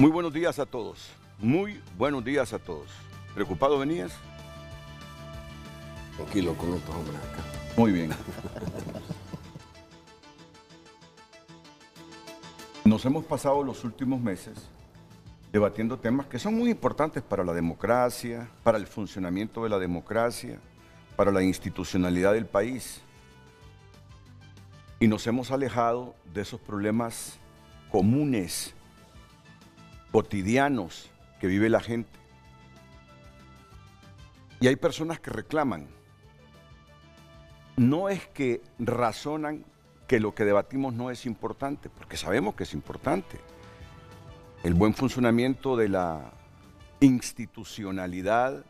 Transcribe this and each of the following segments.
Muy buenos días a todos. Muy buenos días a todos. ¿Preocupado venías? Tranquilo con estos hombres acá. Muy bien. Nos hemos pasado los últimos meses debatiendo temas que son muy importantes para la democracia, para el funcionamiento de la democracia, para la institucionalidad del país. Y nos hemos alejado de esos problemas comunes cotidianos que vive la gente. Y hay personas que reclaman. No es que razonan que lo que debatimos no es importante, porque sabemos que es importante. El buen funcionamiento de la institucionalidad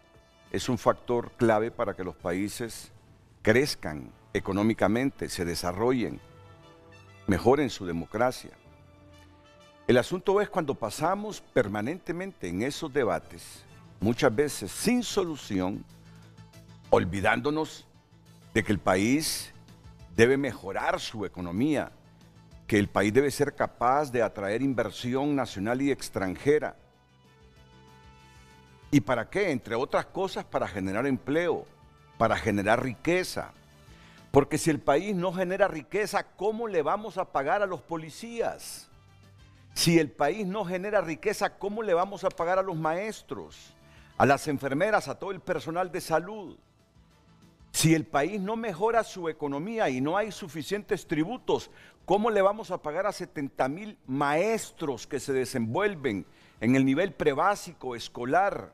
es un factor clave para que los países crezcan económicamente, se desarrollen, mejoren su democracia. El asunto es cuando pasamos permanentemente en esos debates, muchas veces sin solución, olvidándonos de que el país debe mejorar su economía, que el país debe ser capaz de atraer inversión nacional y extranjera. ¿Y para qué? Entre otras cosas, para generar empleo, para generar riqueza. Porque si el país no genera riqueza, ¿cómo le vamos a pagar a los policías? Si el país no genera riqueza, ¿cómo le vamos a pagar a los maestros, a las enfermeras, a todo el personal de salud? Si el país no mejora su economía y no hay suficientes tributos, ¿cómo le vamos a pagar a 70 mil maestros que se desenvuelven en el nivel prebásico escolar?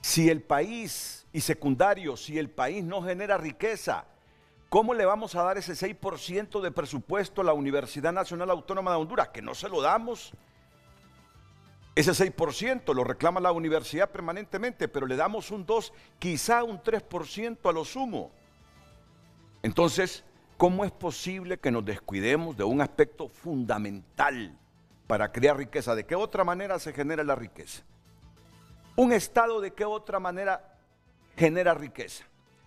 Si el país y secundario, si el país no genera riqueza, ¿Cómo le vamos a dar ese 6% de presupuesto a la Universidad Nacional Autónoma de Honduras? Que no se lo damos. Ese 6% lo reclama la universidad permanentemente, pero le damos un 2, quizá un 3% a lo sumo. Entonces, ¿cómo es posible que nos descuidemos de un aspecto fundamental para crear riqueza? ¿De qué otra manera se genera la riqueza? ¿Un Estado de qué otra manera genera riqueza?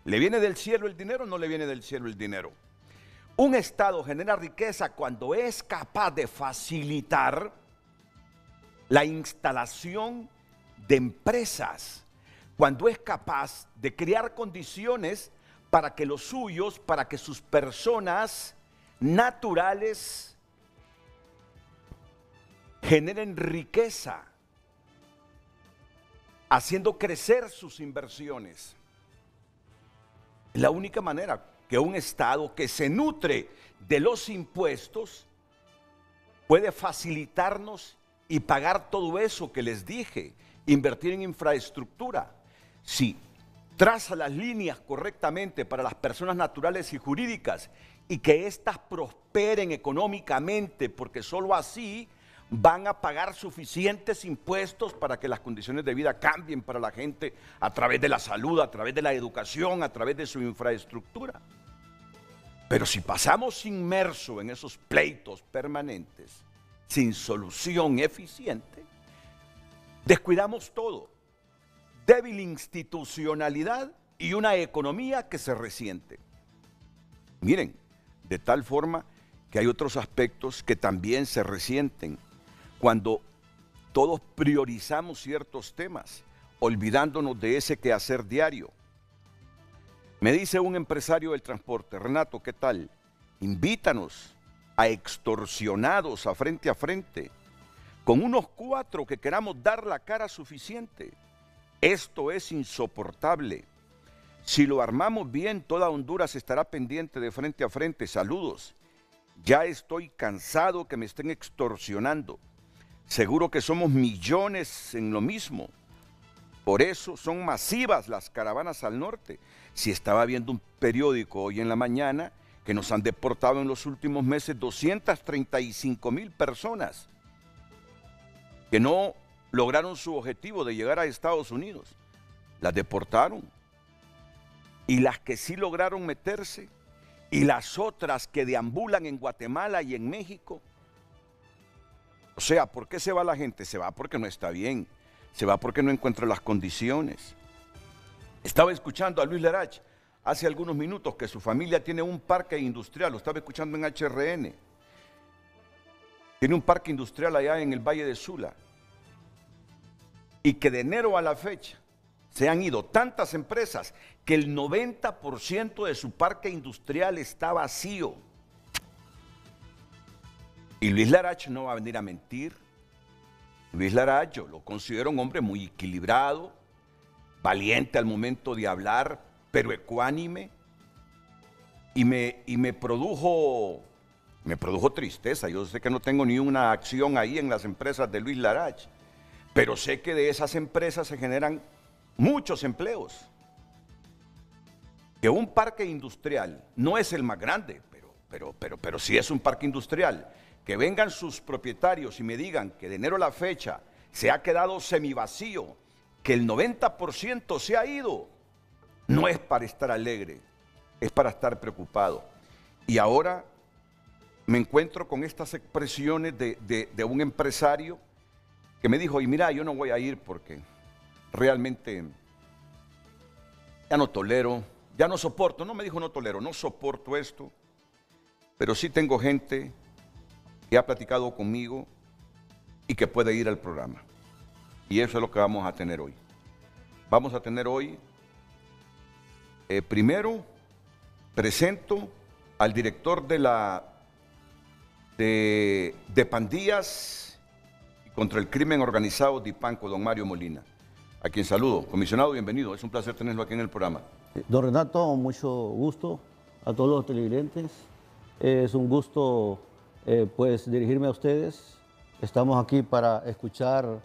¿Le viene del cielo el dinero o no le viene del cielo el dinero? Un Estado genera riqueza cuando es capaz de facilitar la instalación de empresas, cuando es capaz de crear condiciones para que los suyos, para que sus personas naturales generen riqueza, haciendo crecer sus inversiones. La única manera que un Estado que se nutre de los impuestos puede facilitarnos y pagar todo eso que les dije, invertir en infraestructura. Si traza las líneas correctamente para las personas naturales y jurídicas y que éstas prosperen económicamente, porque solo así van a pagar suficientes impuestos para que las condiciones de vida cambien para la gente a través de la salud, a través de la educación, a través de su infraestructura. Pero si pasamos inmerso en esos pleitos permanentes, sin solución eficiente, descuidamos todo. Débil institucionalidad y una economía que se resiente. Miren, de tal forma que hay otros aspectos que también se resienten cuando todos priorizamos ciertos temas, olvidándonos de ese quehacer diario. Me dice un empresario del transporte, Renato, ¿qué tal? Invítanos a extorsionados a frente a frente, con unos cuatro que queramos dar la cara suficiente. Esto es insoportable. Si lo armamos bien, toda Honduras estará pendiente de frente a frente. Saludos. Ya estoy cansado que me estén extorsionando. Seguro que somos millones en lo mismo. Por eso son masivas las caravanas al norte. Si estaba viendo un periódico hoy en la mañana que nos han deportado en los últimos meses 235 mil personas que no lograron su objetivo de llegar a Estados Unidos. Las deportaron. Y las que sí lograron meterse, y las otras que deambulan en Guatemala y en México, o sea, ¿por qué se va la gente? Se va porque no está bien, se va porque no encuentra las condiciones. Estaba escuchando a Luis Lerach hace algunos minutos que su familia tiene un parque industrial, lo estaba escuchando en HRN. Tiene un parque industrial allá en el Valle de Sula. Y que de enero a la fecha se han ido tantas empresas que el 90% de su parque industrial está vacío. Y Luis Larach no va a venir a mentir. Luis Larache yo lo considero un hombre muy equilibrado, valiente al momento de hablar, pero ecuánime. Y me, me produjo me produjo tristeza. Yo sé que no tengo ni una acción ahí en las empresas de Luis Larach, pero sé que de esas empresas se generan muchos empleos. Que un parque industrial no es el más grande, pero, pero, pero, pero sí es un parque industrial que vengan sus propietarios y me digan que de enero a la fecha se ha quedado semivacío, que el 90% se ha ido, no es para estar alegre, es para estar preocupado. Y ahora me encuentro con estas expresiones de, de un empresario que me dijo, y mira, yo no voy a ir porque realmente ya no tolero, ya no soporto, no me dijo no tolero, no soporto esto, pero sí tengo gente que ha platicado conmigo y que puede ir al programa. Y eso es lo que vamos a tener hoy. Vamos a tener hoy, eh, primero, presento al director de la de, pandillas contra el crimen organizado de don Mario Molina, a quien saludo. Comisionado, bienvenido. Es un placer tenerlo aquí en el programa. Eh, don Renato, mucho gusto a todos los televidentes. Es un gusto eh, pues dirigirme a ustedes. Estamos aquí para escuchar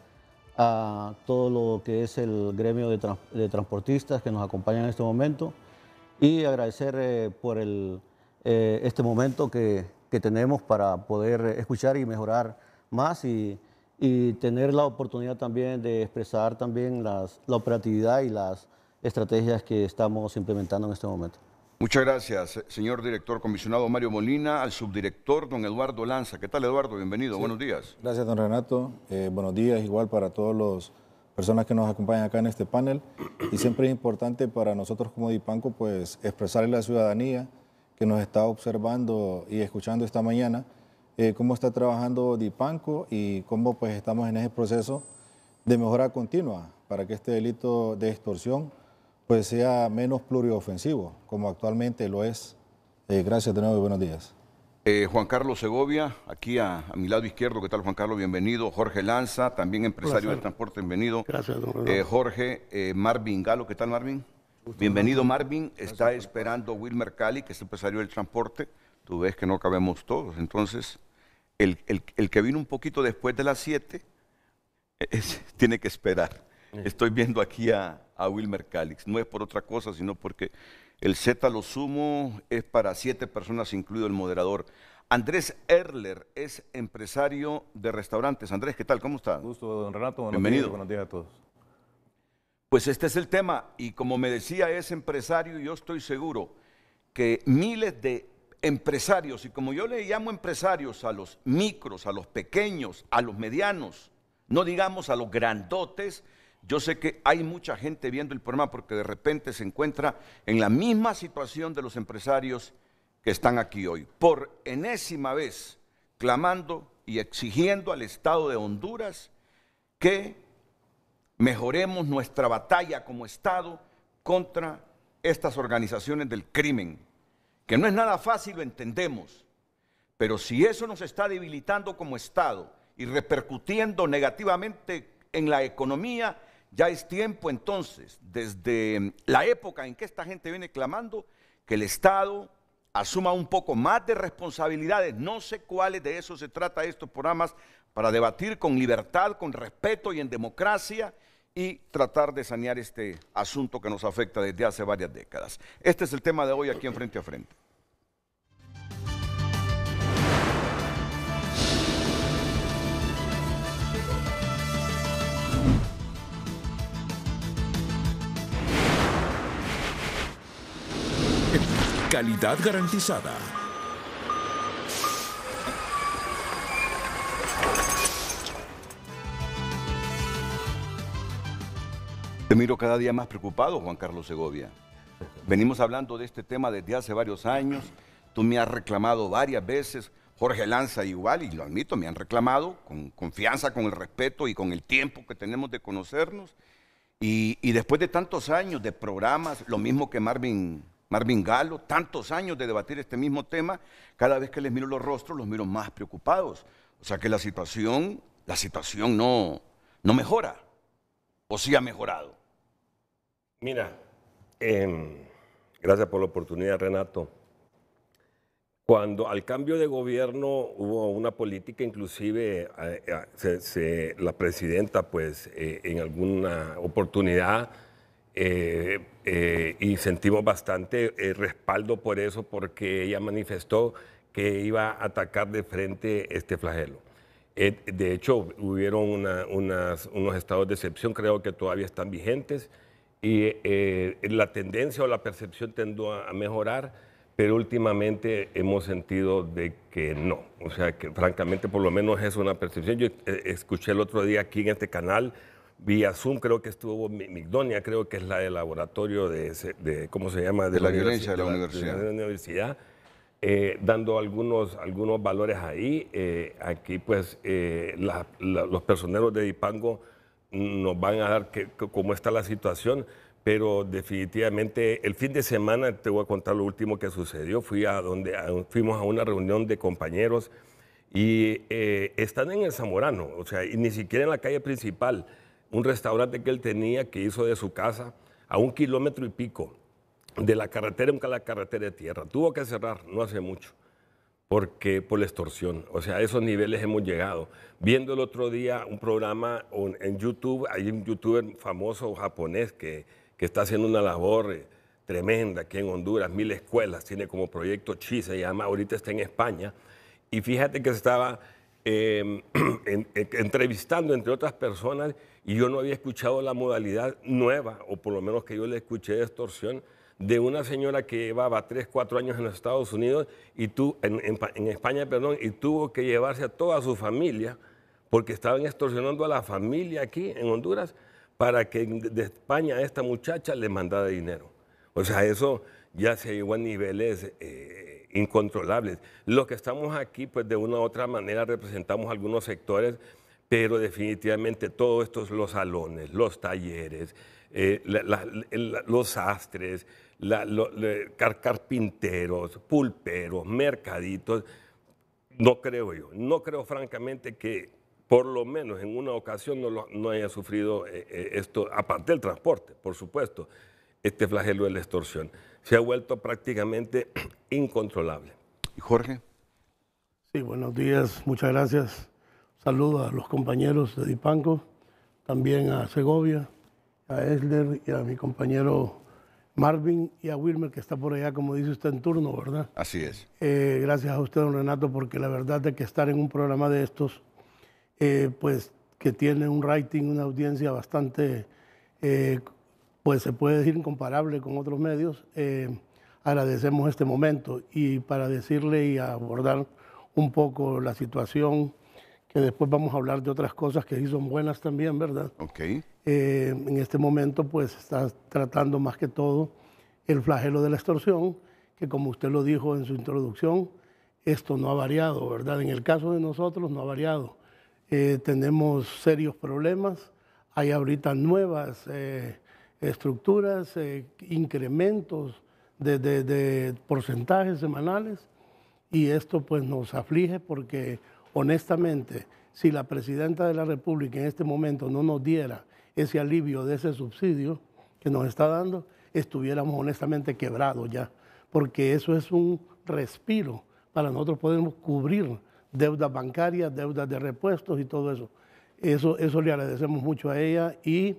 a todo lo que es el gremio de, transportistas que nos acompaña en este momento y agradecer eh, por eh, este momento que, tenemos para poder escuchar y mejorar más y, tener la oportunidad también de expresar también la operatividad y las estrategias que estamos implementando en este momento. Muchas gracias, eh, señor director comisionado Mario Molina, al subdirector don Eduardo Lanza. ¿Qué tal, Eduardo? Bienvenido, buenos días. Gracias, don Renato. Eh, buenos días, igual para todas las personas que nos acompañan acá en este panel. Y siempre es importante para nosotros como DIPANCO, pues, expresarle a la ciudadanía que nos está observando y escuchando esta mañana eh, cómo está trabajando DIPANCO y cómo, pues, estamos en ese proceso de mejora continua para que este delito de extorsión pues sea menos pluriofensivo, como actualmente lo es. Eh, gracias de nuevo y buenos días. Eh, Juan Carlos Segovia, aquí a, mi lado izquierdo, ¿qué tal Juan Carlos? Bienvenido. Jorge Lanza, también empresario del transporte, bienvenido. Gracias, don eh, Jorge, Marvin Galo, ¿qué tal Marvin? bienvenido Marvin, está esperando Wilmer Cali, que es empresario del transporte. Tú ves que no cabemos todos, entonces el, el que vino un poquito después de las 7 tiene que esperar. Mm. Estoy viendo aquí a, a Wilmer Calix. No es por otra cosa, sino porque el Z lo sumo es para siete personas, incluido el moderador. Andrés Erler es empresario de restaurantes. Andrés, ¿qué tal? ¿Cómo está? Gusto, don Renato. Buenos Bienvenido. Días, buenos días a todos. Pues este es el tema y como me decía, es empresario y yo estoy seguro que miles de empresarios, y como yo le llamo empresarios a los micros, a los pequeños, a los medianos, no digamos a los grandotes, yo sé que hay mucha gente viendo el programa porque de repente se encuentra en la misma situación de los empresarios que están aquí hoy. Por enésima vez clamando y exigiendo al Estado de Honduras que mejoremos nuestra batalla como Estado contra estas organizaciones del crimen, que no es nada fácil, lo entendemos, pero si eso nos está debilitando como Estado y repercutiendo negativamente en la economía, ya es tiempo entonces, desde la época en que esta gente viene clamando, que el Estado asuma un poco más de responsabilidades. No sé cuáles de eso se trata estos programas para debatir con libertad, con respeto y en democracia y tratar de sanear este asunto que nos afecta desde hace varias décadas. Este es el tema de hoy aquí en Frente a Frente. Calidad garantizada. Te miro cada día más preocupado, Juan Carlos Segovia. Venimos hablando de este tema desde hace varios años. Tú me has reclamado varias veces, Jorge Lanza igual, y lo admito, me han reclamado con confianza, con el respeto y con el tiempo que tenemos de conocernos. Y, y después de tantos años de programas, lo mismo que Marvin Marvin Galo, tantos años de debatir este mismo tema, cada vez que les miro los rostros los miro más preocupados. O sea que la situación, la situación no, no mejora, o sí ha mejorado. Mira, em, gracias por la oportunidad, Renato. Cuando al cambio de gobierno hubo una política, inclusive eh, eh, la presidenta, pues eh, en alguna oportunidad y eh, sentimos eh, bastante eh, respaldo por eso, porque ella manifestó que iba a atacar de frente este flagelo. de hecho, hubieron unos estados de excepción, creo que todavía están vigentes, y la tendencia o la percepción tendió a, mejorar, pero últimamente hemos sentido de que no. O sea, que francamente por lo menos es una percepción. Yo escuché el otro día aquí en este canal, Vía Zoom creo que estuvo Migdonia, creo que es la del laboratorio de, ¿cómo se llama? De, la, violencia de la, universidad. De la universidad eh, dando algunos, algunos valores ahí. Eh, aquí pues eh, los personeros de Ipango nos van a dar que, cómo está la situación, pero definitivamente el fin de semana, te voy a contar lo último que sucedió, fui a donde, fuimos a una reunión de compañeros y están en el Zamorano, o sea, ni siquiera en la calle principal un restaurante que él tenía que hizo de su casa a un kilómetro y pico de la carretera, nunca la carretera de tierra. Tuvo que cerrar no hace mucho, porque por la extorsión. O sea, a esos niveles hemos llegado. Viendo el otro día un programa en YouTube, hay un youtuber famoso japonés que, está haciendo una labor eh, tremenda aquí en Honduras, mil escuelas, tiene como proyecto Chi, se llama, ahorita está en España. Y fíjate que estaba em, entrevistando, entre otras personas, y yo no había escuchado la modalidad nueva, o por lo menos que yo le escuché de extorsión, de una señora que llevaba 3, 4 años en los Estados Unidos, y tu, en, España, perdón, y tuvo que llevarse a toda su familia, porque estaban extorsionando a la familia aquí en Honduras, para que de España a esta muchacha le mandara dinero. O sea, eso ya se llegó a niveles eh, incontrolables. Los que estamos aquí, pues de una u otra manera representamos algunos sectores pero definitivamente todos estos, los salones, los talleres, eh, los sastres, carpinteros, pulperos, mercaditos, no creo yo, no creo francamente que por lo menos en una ocasión no, haya sufrido eh, eh, esto, aparte del transporte, por supuesto, este flagelo de la extorsión. Se ha vuelto prácticamente incontrolable. ¿Y Jorge? Sí, buenos días, muchas gracias. Saludo a los compañeros de Dipanco, también a Segovia, a Esler y a mi compañero Marvin y a Wilmer, que está por allá, como dice usted, en turno, ¿verdad? Así es. Eh, gracias a usted, don Renato, porque la verdad de que estar en un programa de estos, eh, pues que tiene un rating, una audiencia bastante, eh, pues se puede decir incomparable con otros medios, agradecemos este momento y para decirle y abordar un poco la situación que después vamos a hablar de otras cosas que sí son buenas también, ¿verdad? Ok. Eh, en este momento, pues, está tratando más que todo el flagelo de la extorsión, que como usted lo dijo en su introducción, esto no ha variado, ¿verdad? En el caso de nosotros no ha variado. Eh, tenemos serios problemas, hay ahorita nuevas eh, estructuras, incrementos de porcentajes semanales, y esto pues nos aflige porque honestamente, si la presidenta de la República en este momento no nos diera ese alivio de ese subsidio que nos está dando, estuviéramos honestamente quebrados ya, porque eso es un respiro para nosotros podemos cubrir deudas bancarias, deudas de repuestos y todo eso. Eso, eso le agradecemos mucho a ella y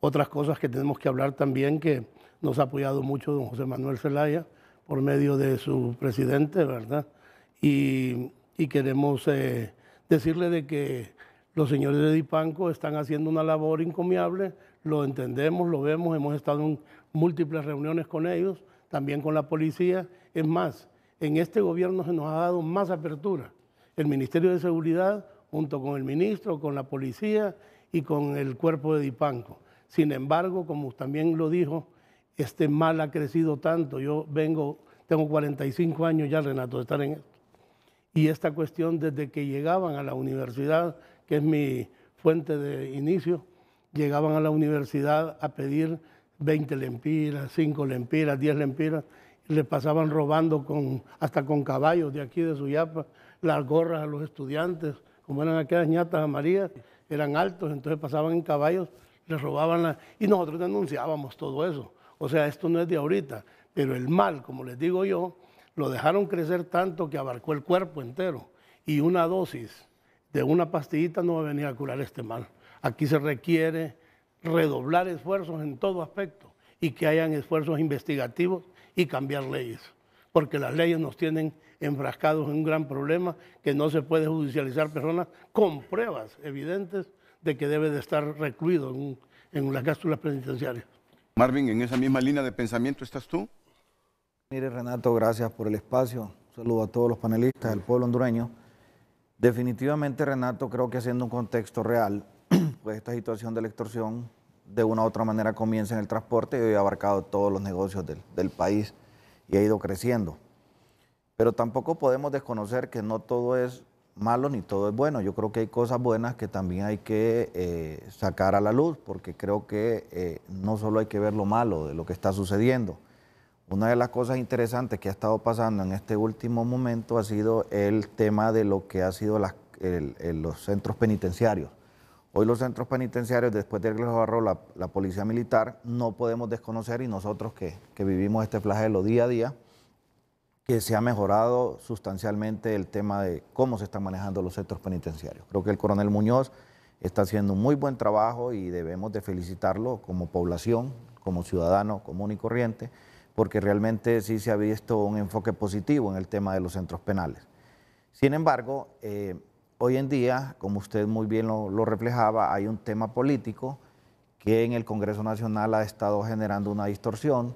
otras cosas que tenemos que hablar también que nos ha apoyado mucho don José Manuel Zelaya por medio de su presidente, ¿verdad? Y y queremos eh, decirle de que los señores de Dipanco están haciendo una labor encomiable, lo entendemos, lo vemos, hemos estado en múltiples reuniones con ellos, también con la policía. Es más, en este gobierno se nos ha dado más apertura. El Ministerio de Seguridad, junto con el ministro, con la policía y con el cuerpo de Dipanco. Sin embargo, como también lo dijo, este mal ha crecido tanto. Yo vengo, tengo 45 años ya, Renato, de estar en esto y esta cuestión desde que llegaban a la universidad, que es mi fuente de inicio, llegaban a la universidad a pedir 20 lempiras, 5 lempiras, 10 lempiras, y le pasaban robando con, hasta con caballos de aquí de Suyapa, las gorras a los estudiantes, como eran aquellas ñatas amarillas, eran altos, entonces pasaban en caballos, les robaban Y nosotros denunciábamos todo eso. O sea, esto no es de ahorita, pero el mal, como les digo yo, lo dejaron crecer tanto que abarcó el cuerpo entero y una dosis de una pastillita no va a venir a curar este mal. Aquí se requiere redoblar esfuerzos en todo aspecto y que hayan esfuerzos investigativos y cambiar leyes, porque las leyes nos tienen enfrascados en un gran problema que no se puede judicializar personas con pruebas evidentes de que debe de estar recluido en, las cápsulas penitenciarias. Marvin, en esa misma línea de pensamiento estás tú. Mire, Renato, gracias por el espacio. Saludo a todos los panelistas del pueblo hondureño. Definitivamente, Renato, creo que haciendo un contexto real, pues esta situación de la extorsión de una u otra manera comienza en el transporte y hoy ha abarcado todos los negocios del, país y ha ido creciendo. Pero tampoco podemos desconocer que no todo es malo ni todo es bueno. Yo creo que hay cosas buenas que también hay que eh, sacar a la luz, porque creo que eh, no solo hay que ver lo malo de lo que está sucediendo, una de las cosas interesantes que ha estado pasando en este último momento ha sido el tema de lo que ha sido los centros penitenciarios. Hoy los centros penitenciarios, después de que los agarró la, policía militar, no podemos desconocer, y nosotros que, que vivimos este flagelo día a día, que se ha mejorado sustancialmente el tema de cómo se están manejando los centros penitenciarios. Creo que el coronel Muñoz está haciendo un muy buen trabajo y debemos de felicitarlo como población, como ciudadano común y corriente porque realmente sí se ha visto un enfoque positivo en el tema de los centros penales. Sin embargo, eh, hoy en día, como usted muy bien lo, reflejaba, hay un tema político que en el Congreso Nacional ha estado generando una distorsión,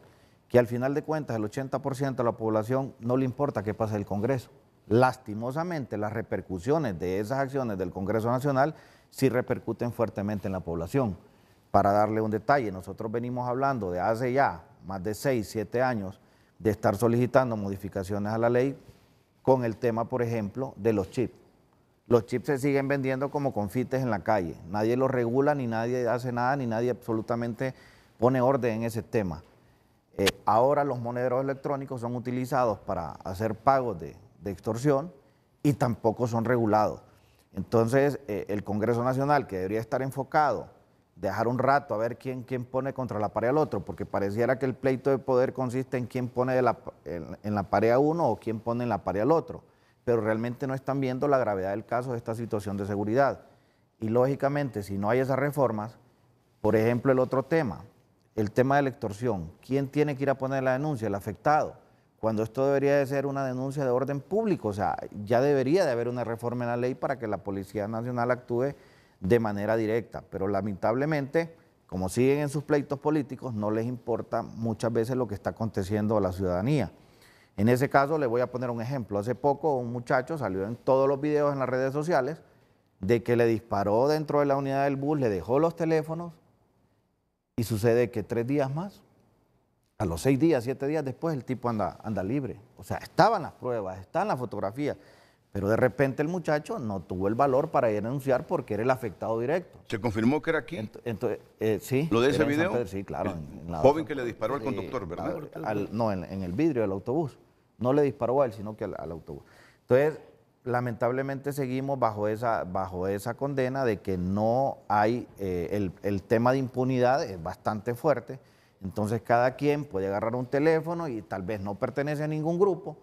que al final de cuentas el 80% de la población no le importa qué pasa el Congreso. Lastimosamente, las repercusiones de esas acciones del Congreso Nacional sí repercuten fuertemente en la población. Para darle un detalle, nosotros venimos hablando de hace ya más de 6, 7 años de estar solicitando modificaciones a la ley con el tema, por ejemplo, de los chips. Los chips se siguen vendiendo como confites en la calle. Nadie los regula, ni nadie hace nada, ni nadie absolutamente pone orden en ese tema. Eh, ahora los monederos electrónicos son utilizados para hacer pagos de, extorsión y tampoco son regulados. Entonces, eh, el Congreso Nacional, que debería estar enfocado dejar un rato a ver quién, quién pone contra la pared al otro, porque pareciera que el pleito de poder consiste en quién pone en, la pared a uno o quién pone en la pared al otro, pero realmente no están viendo la gravedad del caso de esta situación de seguridad. Y lógicamente, si no hay esas reformas, por ejemplo, el otro tema, el tema de la extorsión, ¿quién tiene que ir a poner la denuncia? El afectado, cuando esto debería de ser una denuncia de orden público, o sea, ya debería de haber una reforma en la ley para que la Policía Nacional actúe de manera directa. Pero lamentablemente, como siguen en sus pleitos políticos, no les importa muchas veces lo que está aconteciendo a la ciudadanía. En ese caso, le voy a poner un ejemplo. Hace poco un muchacho salió en todos los videos en las redes sociales de que le disparó dentro de la unidad del bus, le dejó los teléfonos y sucede que tres días más, a los seis días, siete días después, el tipo anda, libre. O sea, estaban las pruebas, están las fotografías. Pero de repente el muchacho no tuvo el valor para ir a denunciar porque era el afectado directo. ¿Se confirmó que era quién? entonces, eh, sí. ¿Lo de ese video? sí, claro. El eh, joven que le disparó al conductor, ¿verdad? no, en, el vidrio del autobús. No le disparó a él, sino que al, autobús. Entonces, lamentablemente seguimos bajo esa, bajo esa condena de que no hay, eh, el tema de impunidad es bastante fuerte. Entonces, cada quien puede agarrar un teléfono y tal vez no pertenece a ningún grupo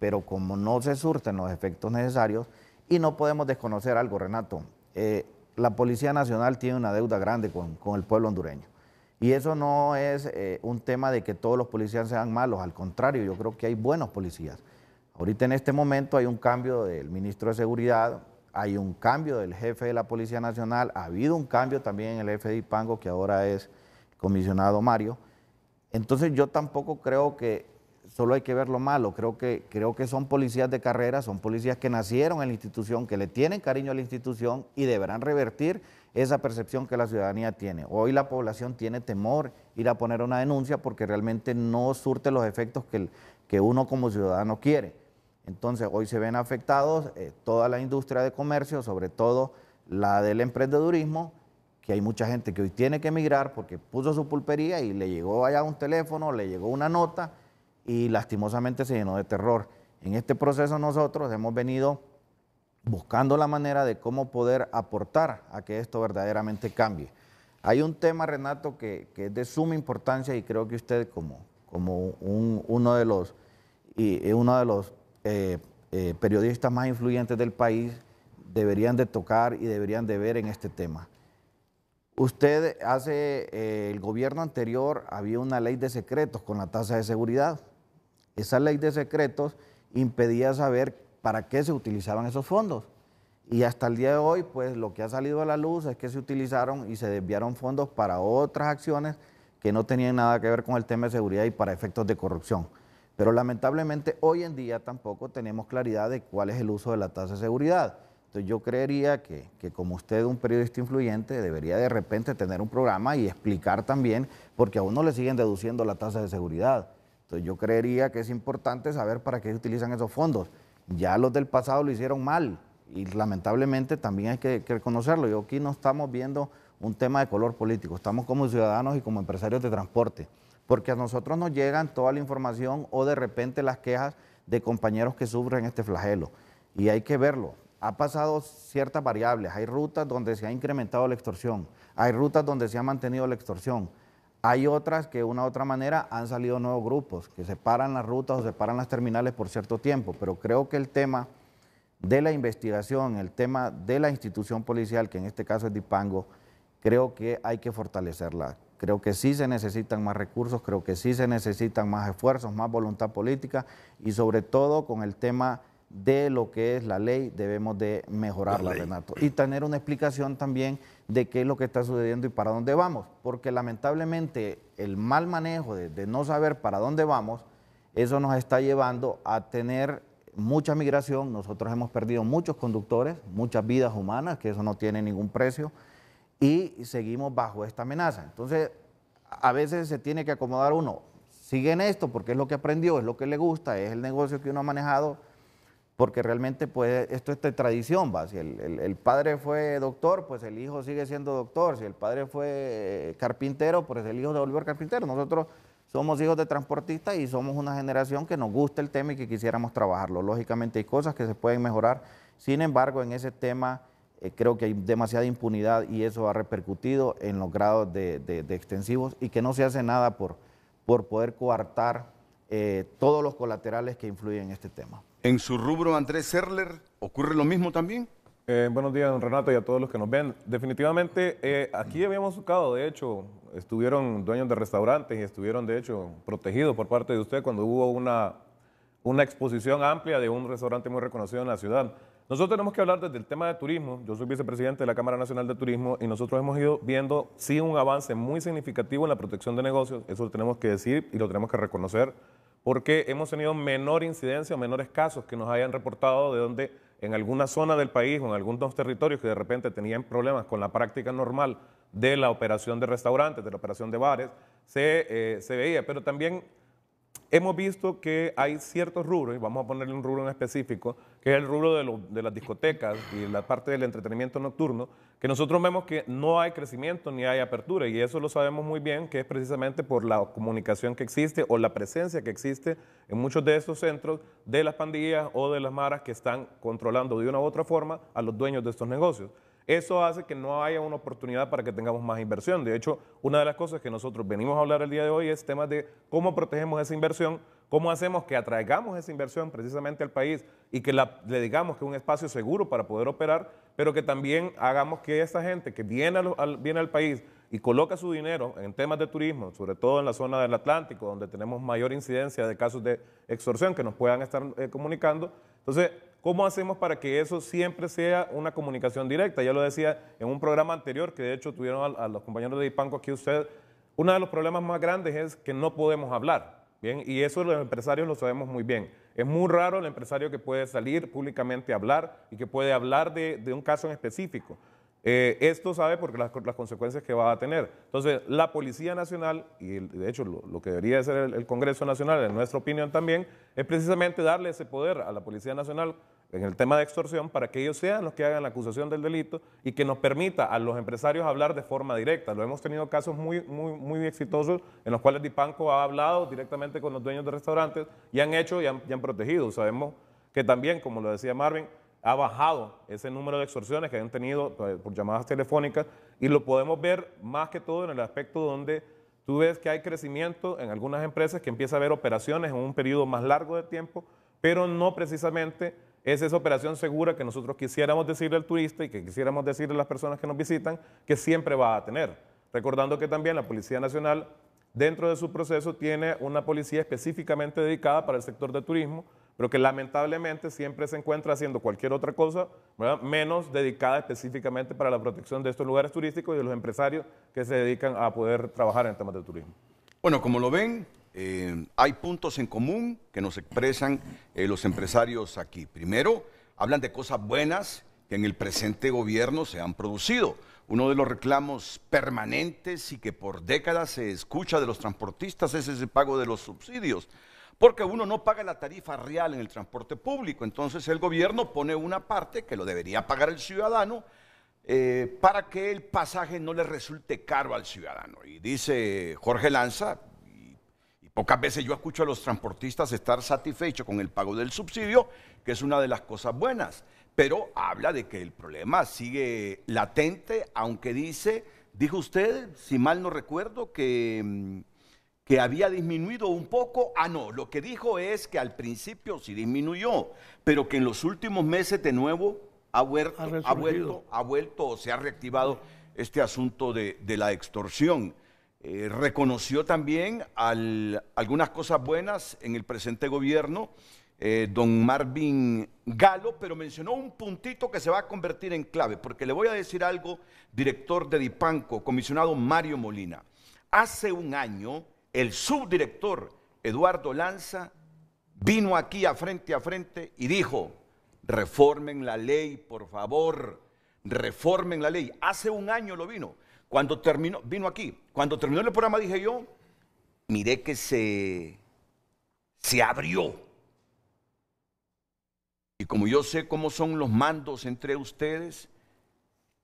pero como no se surten los efectos necesarios, y no podemos desconocer algo, Renato, eh, la Policía Nacional tiene una deuda grande con, el pueblo hondureño. Y eso no es eh, un tema de que todos los policías sean malos, al contrario, yo creo que hay buenos policías. Ahorita en este momento hay un cambio del ministro de Seguridad, hay un cambio del jefe de la Policía Nacional, ha habido un cambio también en el jefe de que ahora es comisionado Mario. Entonces yo tampoco creo que solo hay que ver lo malo. Creo que, creo que son policías de carrera, son policías que nacieron en la institución, que le tienen cariño a la institución y deberán revertir esa percepción que la ciudadanía tiene. Hoy la población tiene temor ir a poner una denuncia porque realmente no surte los efectos que, uno como ciudadano quiere. Entonces hoy se ven afectados eh, toda la industria de comercio, sobre todo la del emprendedurismo, que hay mucha gente que hoy tiene que emigrar porque puso su pulpería y le llegó allá un teléfono, le llegó una nota y lastimosamente se llenó de terror. En este proceso nosotros hemos venido buscando la manera de cómo poder aportar a que esto verdaderamente cambie. Hay un tema, Renato, que, es de suma importancia y creo que usted como, como uno de los, y, eh, uno de los eh, eh, periodistas más influyentes del país deberían de tocar y deberían de ver en este tema. Usted hace, el gobierno anterior había una ley de secretos con la tasa de seguridad esa ley de secretos impedía saber para qué se utilizaban esos fondos. Y hasta el día de hoy, pues lo que ha salido a la luz es que se utilizaron y se desviaron fondos para otras acciones que no tenían nada que ver con el tema de seguridad y para efectos de corrupción. Pero lamentablemente hoy en día tampoco tenemos claridad de cuál es el uso de la tasa de seguridad. Entonces yo creería que, como usted, un periodista influyente, debería de repente tener un programa y explicar también, porque aún no le siguen deduciendo la tasa de seguridad. Entonces yo creería que es importante saber para qué se utilizan esos fondos. Ya los del pasado lo hicieron mal y lamentablemente también hay que, reconocerlo. Yo aquí no estamos viendo un tema de color político, estamos como ciudadanos y como empresarios de transporte, porque a nosotros nos llegan toda la información o de repente las quejas de compañeros que sufren este flagelo y hay que verlo. Ha pasado ciertas variables, hay rutas donde se ha incrementado la extorsión, hay rutas donde se ha mantenido la extorsión, hay otras que de una u otra manera han salido nuevos grupos, que separan las rutas o separan las terminales por cierto tiempo, pero creo que el tema de la investigación, el tema de la institución policial, que en este caso es Dipango, creo que hay que fortalecerla. Creo que sí se necesitan más recursos, creo que sí se necesitan más esfuerzos, más voluntad política y sobre todo con el tema de lo que es la ley, debemos de mejorarla, Renato. Y tener una explicación también de qué es lo que está sucediendo y para dónde vamos, porque lamentablemente el mal manejo de, de no saber para dónde vamos, eso nos está llevando a tener mucha migración, nosotros hemos perdido muchos conductores, muchas vidas humanas, que eso no tiene ningún precio, y seguimos bajo esta amenaza. Entonces, a veces se tiene que acomodar uno, sigue en esto porque es lo que aprendió, es lo que le gusta, es el negocio que uno ha manejado porque realmente pues esto es de tradición, va. Si el, padre fue doctor, pues el hijo sigue siendo doctor. Si el padre fue eh, carpintero, pues el hijo se volvió carpintero. Nosotros somos hijos de transportistas y somos una generación que nos gusta el tema y que quisiéramos trabajarlo. Lógicamente hay cosas que se pueden mejorar. Sin embargo, en ese tema eh, creo que hay demasiada impunidad y eso ha repercutido en los grados de, extensivos y que no se hace nada por, poder coartar eh, todos los colaterales que influyen en este tema. En su rubro, Andrés Serler, ¿ocurre lo mismo también? Eh, buenos días, don Renato, y a todos los que nos ven. Definitivamente, eh, aquí habíamos buscado, de hecho, estuvieron dueños de restaurantes y estuvieron, de hecho, protegidos por parte de usted cuando hubo una, una exposición amplia de un restaurante muy reconocido en la ciudad. Nosotros tenemos que hablar desde el tema de turismo. Yo soy vicepresidente de la Cámara Nacional de Turismo y nosotros hemos ido viendo, sí, un avance muy significativo en la protección de negocios. Eso lo tenemos que decir y lo tenemos que reconocer porque hemos tenido menor incidencia, o menores casos que nos hayan reportado de donde en alguna zona del país o en algunos territorios que de repente tenían problemas con la práctica normal de la operación de restaurantes, de la operación de bares, se, eh, se veía. Pero también hemos visto que hay ciertos rubros, y vamos a ponerle un rubro en específico, que es el rubro de, de, las discotecas y la parte del entretenimiento nocturno, que nosotros vemos que no hay crecimiento ni hay apertura, y eso lo sabemos muy bien, que es precisamente por la comunicación que existe o la presencia que existe en muchos de estos centros de las pandillas o de las maras que están controlando de una u otra forma a los dueños de estos negocios. Eso hace que no haya una oportunidad para que tengamos más inversión. De hecho, una de las cosas que nosotros venimos a hablar el día de hoy es temas de cómo protegemos esa inversión, cómo hacemos que atraigamos esa inversión precisamente al país y que la, le digamos que es un espacio seguro para poder operar, pero que también hagamos que esa gente que viene al, al país y coloca su dinero en temas de turismo, sobre todo en la zona del Atlántico, donde tenemos mayor incidencia de casos de extorsión que nos puedan estar eh, comunicando. Entonces, ¿Cómo hacemos para que eso siempre sea una comunicación directa? Ya lo decía en un programa anterior, que de hecho tuvieron a, los compañeros de Ipanco aquí usted, uno de los problemas más grandes es que no podemos hablar, ¿bien? Y eso los empresarios lo sabemos muy bien. Es muy raro el empresario que puede salir públicamente a hablar y que puede hablar de un caso en específico. Eh, esto sabe porque las, consecuencias que va a tener. Entonces, la Policía Nacional, y de hecho lo, que debería ser el, Congreso Nacional, en nuestra opinión también, es precisamente darle ese poder a la Policía Nacional en el tema de extorsión para que ellos sean los que hagan la acusación del delito y que nos permita a los empresarios hablar de forma directa. Lo hemos tenido casos muy, muy, muy exitosos en los cuales Dipanco ha hablado directamente con los dueños de restaurantes y han hecho y han protegido. Sabemos que también, como lo decía Marvin, ha bajado ese número de extorsiones que han tenido eh, por llamadas telefónicas y lo podemos ver más que todo en el aspecto donde tú ves que hay crecimiento en algunas empresas que empieza a haber operaciones en un periodo más largo de tiempo, pero no precisamente es esa operación segura que nosotros quisiéramos decirle al turista y que quisiéramos decirle a las personas que nos visitan que siempre va a tener. Recordando que también la Policía Nacional Dentro de su proceso tiene una policía específicamente dedicada para el sector de turismo, pero que lamentablemente siempre se encuentra haciendo cualquier otra cosa, menos dedicada específicamente para la protección de estos lugares turísticos y de los empresarios que se dedican a poder trabajar en temas de turismo. Bueno, como lo ven, eh, hay puntos en común que nos expresan eh, los empresarios aquí. Primero, hablan de cosas buenas que en el presente gobierno se han producido. Uno de los reclamos permanentes y que por décadas se escucha de los transportistas es ese pago de los subsidios, porque uno no paga la tarifa real en el transporte público, entonces el gobierno pone una parte que lo debería pagar el ciudadano eh, para que el pasaje no le resulte caro al ciudadano. Y dice Jorge Lanza, y, y pocas veces yo escucho a los transportistas estar satisfechos con el pago del subsidio, que es una de las cosas buenas pero habla de que el problema sigue latente, aunque dice, dijo usted, si mal no recuerdo, que, mm, que había disminuido un poco. Ah, no, lo que dijo es que al principio sí disminuyó, pero que en los últimos meses de nuevo ha vuelto, ha, vuelto, o se ha reactivado este asunto de, la extorsión. Eh, reconoció también algunas cosas buenas en el presente gobierno eh, don Marvin Galo, pero mencionó un puntito que se va a convertir en clave, porque le voy a decir algo, director de Dipanco, comisionado Mario Molina. Hace un año, el subdirector Eduardo Lanza vino aquí a frente a frente y dijo, reformen la ley, por favor, reformen la ley. Hace un año lo vino. Cuando terminó, vino aquí. Cuando terminó el programa dije yo, miré que se, se abrió y como yo sé cómo son los mandos entre ustedes,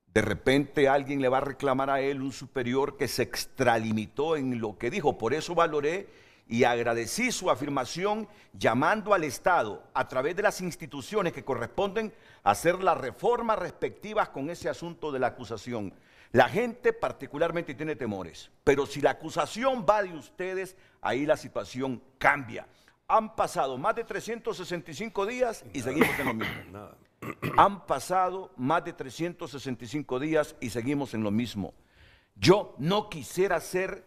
de repente alguien le va a reclamar a él un superior que se extralimitó en lo que dijo. Por eso valoré y agradecí su afirmación llamando al Estado a través de las instituciones que corresponden a hacer las reformas respectivas con ese asunto de la acusación. La gente particularmente tiene temores, pero si la acusación va de ustedes, ahí la situación cambia. Han pasado más de 365 días y seguimos en lo mismo. Han pasado más de 365 días y seguimos en lo mismo. Yo no quisiera ser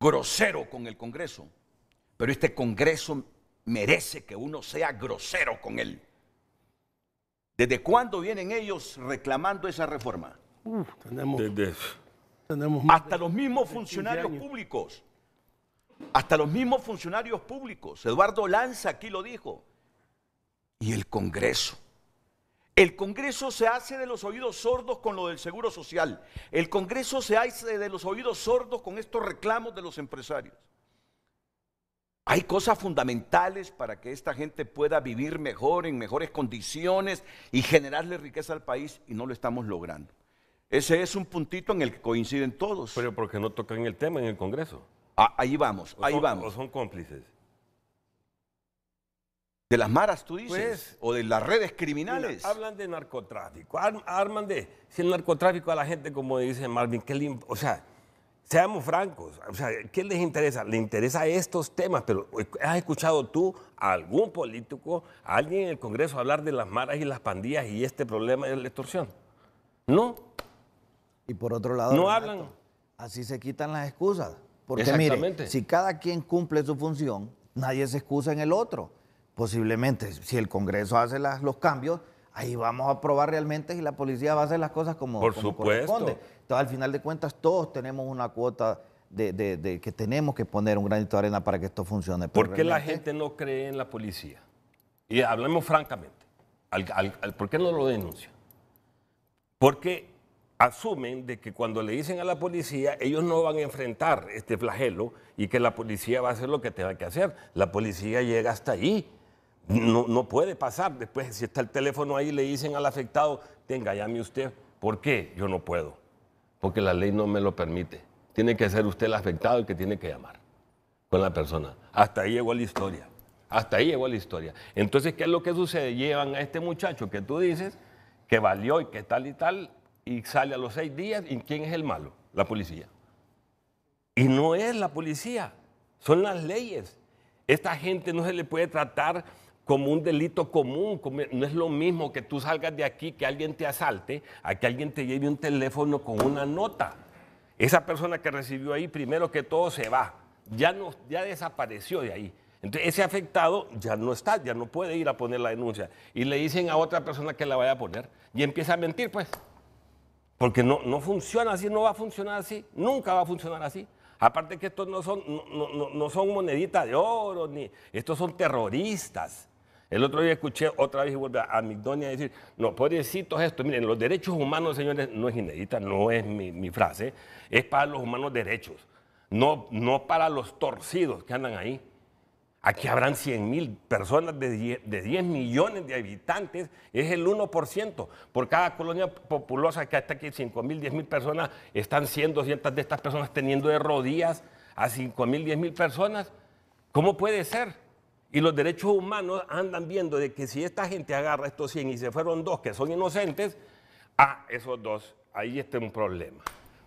grosero con el Congreso, pero este Congreso merece que uno sea grosero con él. ¿Desde cuándo vienen ellos reclamando esa reforma? hasta los mismos funcionarios públicos hasta los mismos funcionarios públicos. Eduardo Lanza aquí lo dijo. Y el Congreso. El Congreso se hace de los oídos sordos con lo del Seguro Social. El Congreso se hace de los oídos sordos con estos reclamos de los empresarios. Hay cosas fundamentales para que esta gente pueda vivir mejor, en mejores condiciones y generarle riqueza al país y no lo estamos logrando. Ese es un puntito en el que coinciden todos. Pero porque no tocan el tema en el Congreso. Ah, ahí vamos, ahí vamos. son cómplices? ¿De las maras, tú dices? Pues, ¿O de las redes criminales? hablan de narcotráfico, arman de... Si el narcotráfico a la gente, como dice Marvin, o sea, seamos francos, o sea, ¿qué les interesa? Le interesa estos temas, pero eh, ¿has escuchado tú a algún político, a alguien en el Congreso hablar de las maras y las pandillas y este problema de la extorsión? No. Y por otro lado... No hablan. Así se quitan las excusas. Porque mire, si cada quien cumple su función, nadie se excusa en el otro. Posiblemente, si el Congreso hace las, los cambios, ahí vamos a probar realmente si la policía va a hacer las cosas como, Por corresponde. Entonces, al final de cuentas, todos tenemos una cuota de, que tenemos que poner un granito de arena para que esto funcione. ¿Por qué la gente no cree en la policía? Y hablemos francamente, ¿por qué no lo denuncia? Porque asumen de que cuando le dicen a la policía, ellos no van a enfrentar este flagelo y que la policía va a hacer lo que tenga que hacer. La policía llega hasta ahí. No, no puede pasar. Después, si está el teléfono ahí, le dicen al afectado, tenga, llame usted. ¿Por qué? Yo no puedo. Porque la ley no me lo permite. Tiene que ser usted el afectado el que tiene que llamar con la persona. Hasta ahí llegó la historia. Hasta ahí llegó la historia. Entonces, ¿qué es lo que sucede? Llevan a este muchacho que tú dices, que valió y que tal y tal, y sale a los seis días. ¿Y quién es el malo? La policía. Y no es la policía, son las leyes. Esta gente no se le puede tratar como un delito común. no es lo mismo que tú salgas de aquí, que alguien te asalte, a que alguien te lleve un teléfono con una nota. Esa persona que recibió ahí, primero que todo, se va. Ya, no, ya desapareció de ahí. Entonces, ese afectado ya no está, ya no puede ir a poner la denuncia. Y le dicen a otra persona que la vaya a poner. Y empieza a mentir, pues. Porque no, no funciona así, no va a funcionar así, nunca va a funcionar así. Aparte que estos no son, no, son moneditas de oro, ni estos son terroristas. El otro día escuché otra vez a Migdonia decir, no, pobrecitos esto, miren, los derechos humanos, señores, no es inédita, no es mi, mi frase, es para los humanos derechos, no, no para los torcidos que andan ahí. Aquí habrán 100 mil personas de 10, millones de habitantes, es el 1%. Por cada colonia populosa que hasta aquí 5 mil, 10 mil personas, están 100, 200 de estas personas teniendo de rodillas a 5 mil, 10 mil personas. ¿Cómo puede ser? Y los derechos humanos andan viendo de que si esta gente agarra estos 100 y se fueron dos que son inocentes, ah, esos dos, ahí está un problema.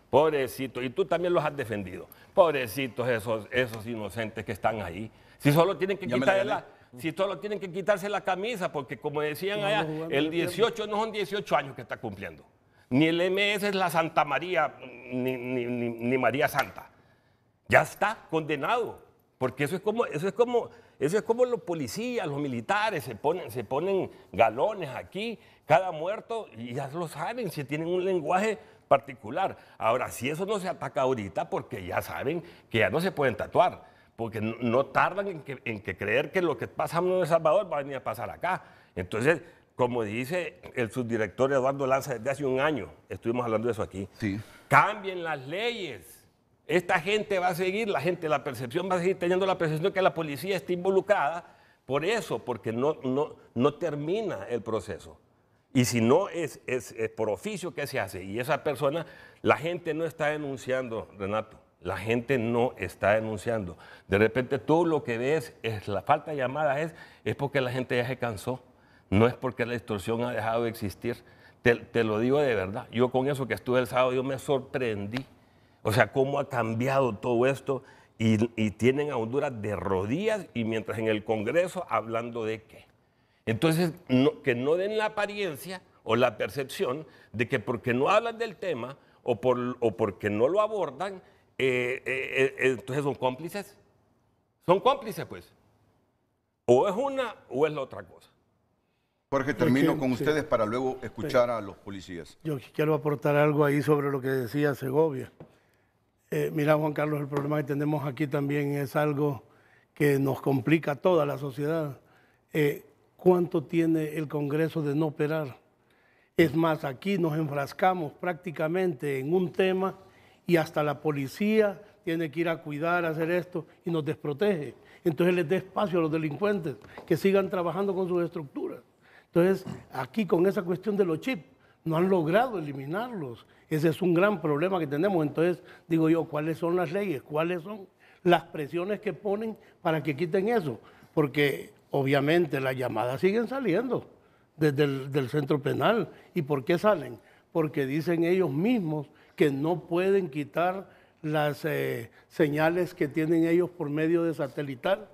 Pobrecitos, y tú también los has defendido. Pobrecitos esos, esos inocentes que están ahí. Si solo tienen que tienen que quitarse la camisa, porque como decían allá, el 18 no son 18 años que está cumpliendo. Ni el MS es la Santa María, ni, María Santa. Ya está condenado. Porque eso es como, eso es como, eso es como los policías, los militares, se ponen, se ponen galones aquí, cada muerto, y ya lo saben, si tienen un lenguaje particular. Ahora, si eso no se ataca ahorita, porque ya saben que ya no se pueden tatuar porque no tardan en que, creer que lo que pasa en El Salvador va a venir a pasar acá. Entonces, como dice el subdirector Eduardo Lanza desde hace un año, estuvimos hablando de eso aquí, cambien las leyes. Esta gente va a seguir, la gente, la percepción va a seguir teniendo la percepción de que la policía está involucrada por eso, porque no, termina el proceso. Y si no, es por oficio que se hace. Y esa persona, la gente no está denunciando, Renato. La gente no está denunciando. De repente tú lo que ves es la falta de llamadas es, es porque la gente ya se cansó, no es porque la extorsión ha dejado de existir. Te, lo digo de verdad. Yo con eso que estuve el sábado, yo me sorprendí. O sea, cómo ha cambiado todo esto y, tienen a Honduras de rodillas y mientras en el Congreso hablando de qué. Entonces, que no den la apariencia o la percepción de que porque no hablan del tema o porque no lo abordan, eh, eh, eh, eh, entonces son cómplices. Son cómplices, pues. O es una o es la otra cosa. Jorge, termino con ustedes para luego escuchar a los policías. Yo quiero aportar algo ahí sobre lo que decía Segovia. Eh, mira, Juan Carlos, el problema que tenemos aquí también es algo que nos complica a toda la sociedad. ¿Cuánto tiene el Congreso de no operar? Es más, aquí nos enfrascamos prácticamente en un tema y hasta la policía tiene que ir a cuidar, a hacer esto y nos desprotege. Entonces les dé espacio a los delincuentes que sigan trabajando con sus estructuras. Entonces, aquí con esa cuestión de los chips, no han logrado eliminarlos. Ese es un gran problema que tenemos. Entonces, digo yo, ¿cuáles son las leyes? ¿Cuáles son las presiones que ponen para que quiten eso? Porque obviamente las llamadas siguen saliendo desde el centro penal. ¿Y por qué salen? Porque dicen ellos mismos que no pueden quitar las eh, señales que tienen ellos por medio de satelital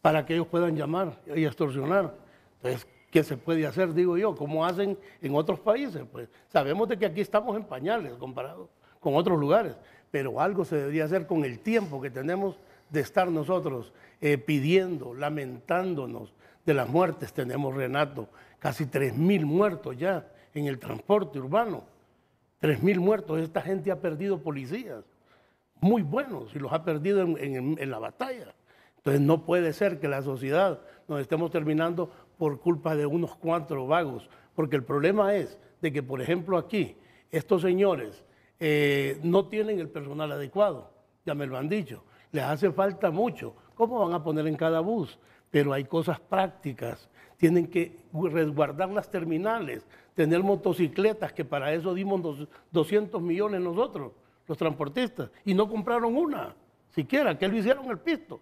para que ellos puedan llamar y extorsionar. Entonces, ¿qué se puede hacer? Digo yo, ¿cómo hacen en otros países. Pues sabemos de que aquí estamos en pañales comparado con otros lugares, pero algo se debería hacer con el tiempo que tenemos de estar nosotros eh, pidiendo, lamentándonos de las muertes. Tenemos, Renato, casi 3.000 muertos ya en el transporte urbano mil muertos. Esta gente ha perdido policías muy buenos y los ha perdido en, la batalla. Entonces no puede ser que la sociedad nos estemos terminando por culpa de unos cuatro vagos, porque el problema es de que, por ejemplo, aquí estos señores eh, no tienen el personal adecuado, ya me lo han dicho, les hace falta mucho. ¿Cómo van a poner en cada bus? Pero hay cosas prácticas, tienen que resguardar las terminales, tener motocicletas, que para eso dimos dos, 200 millones nosotros, los transportistas, y no compraron una, siquiera, que lo hicieron el pisto.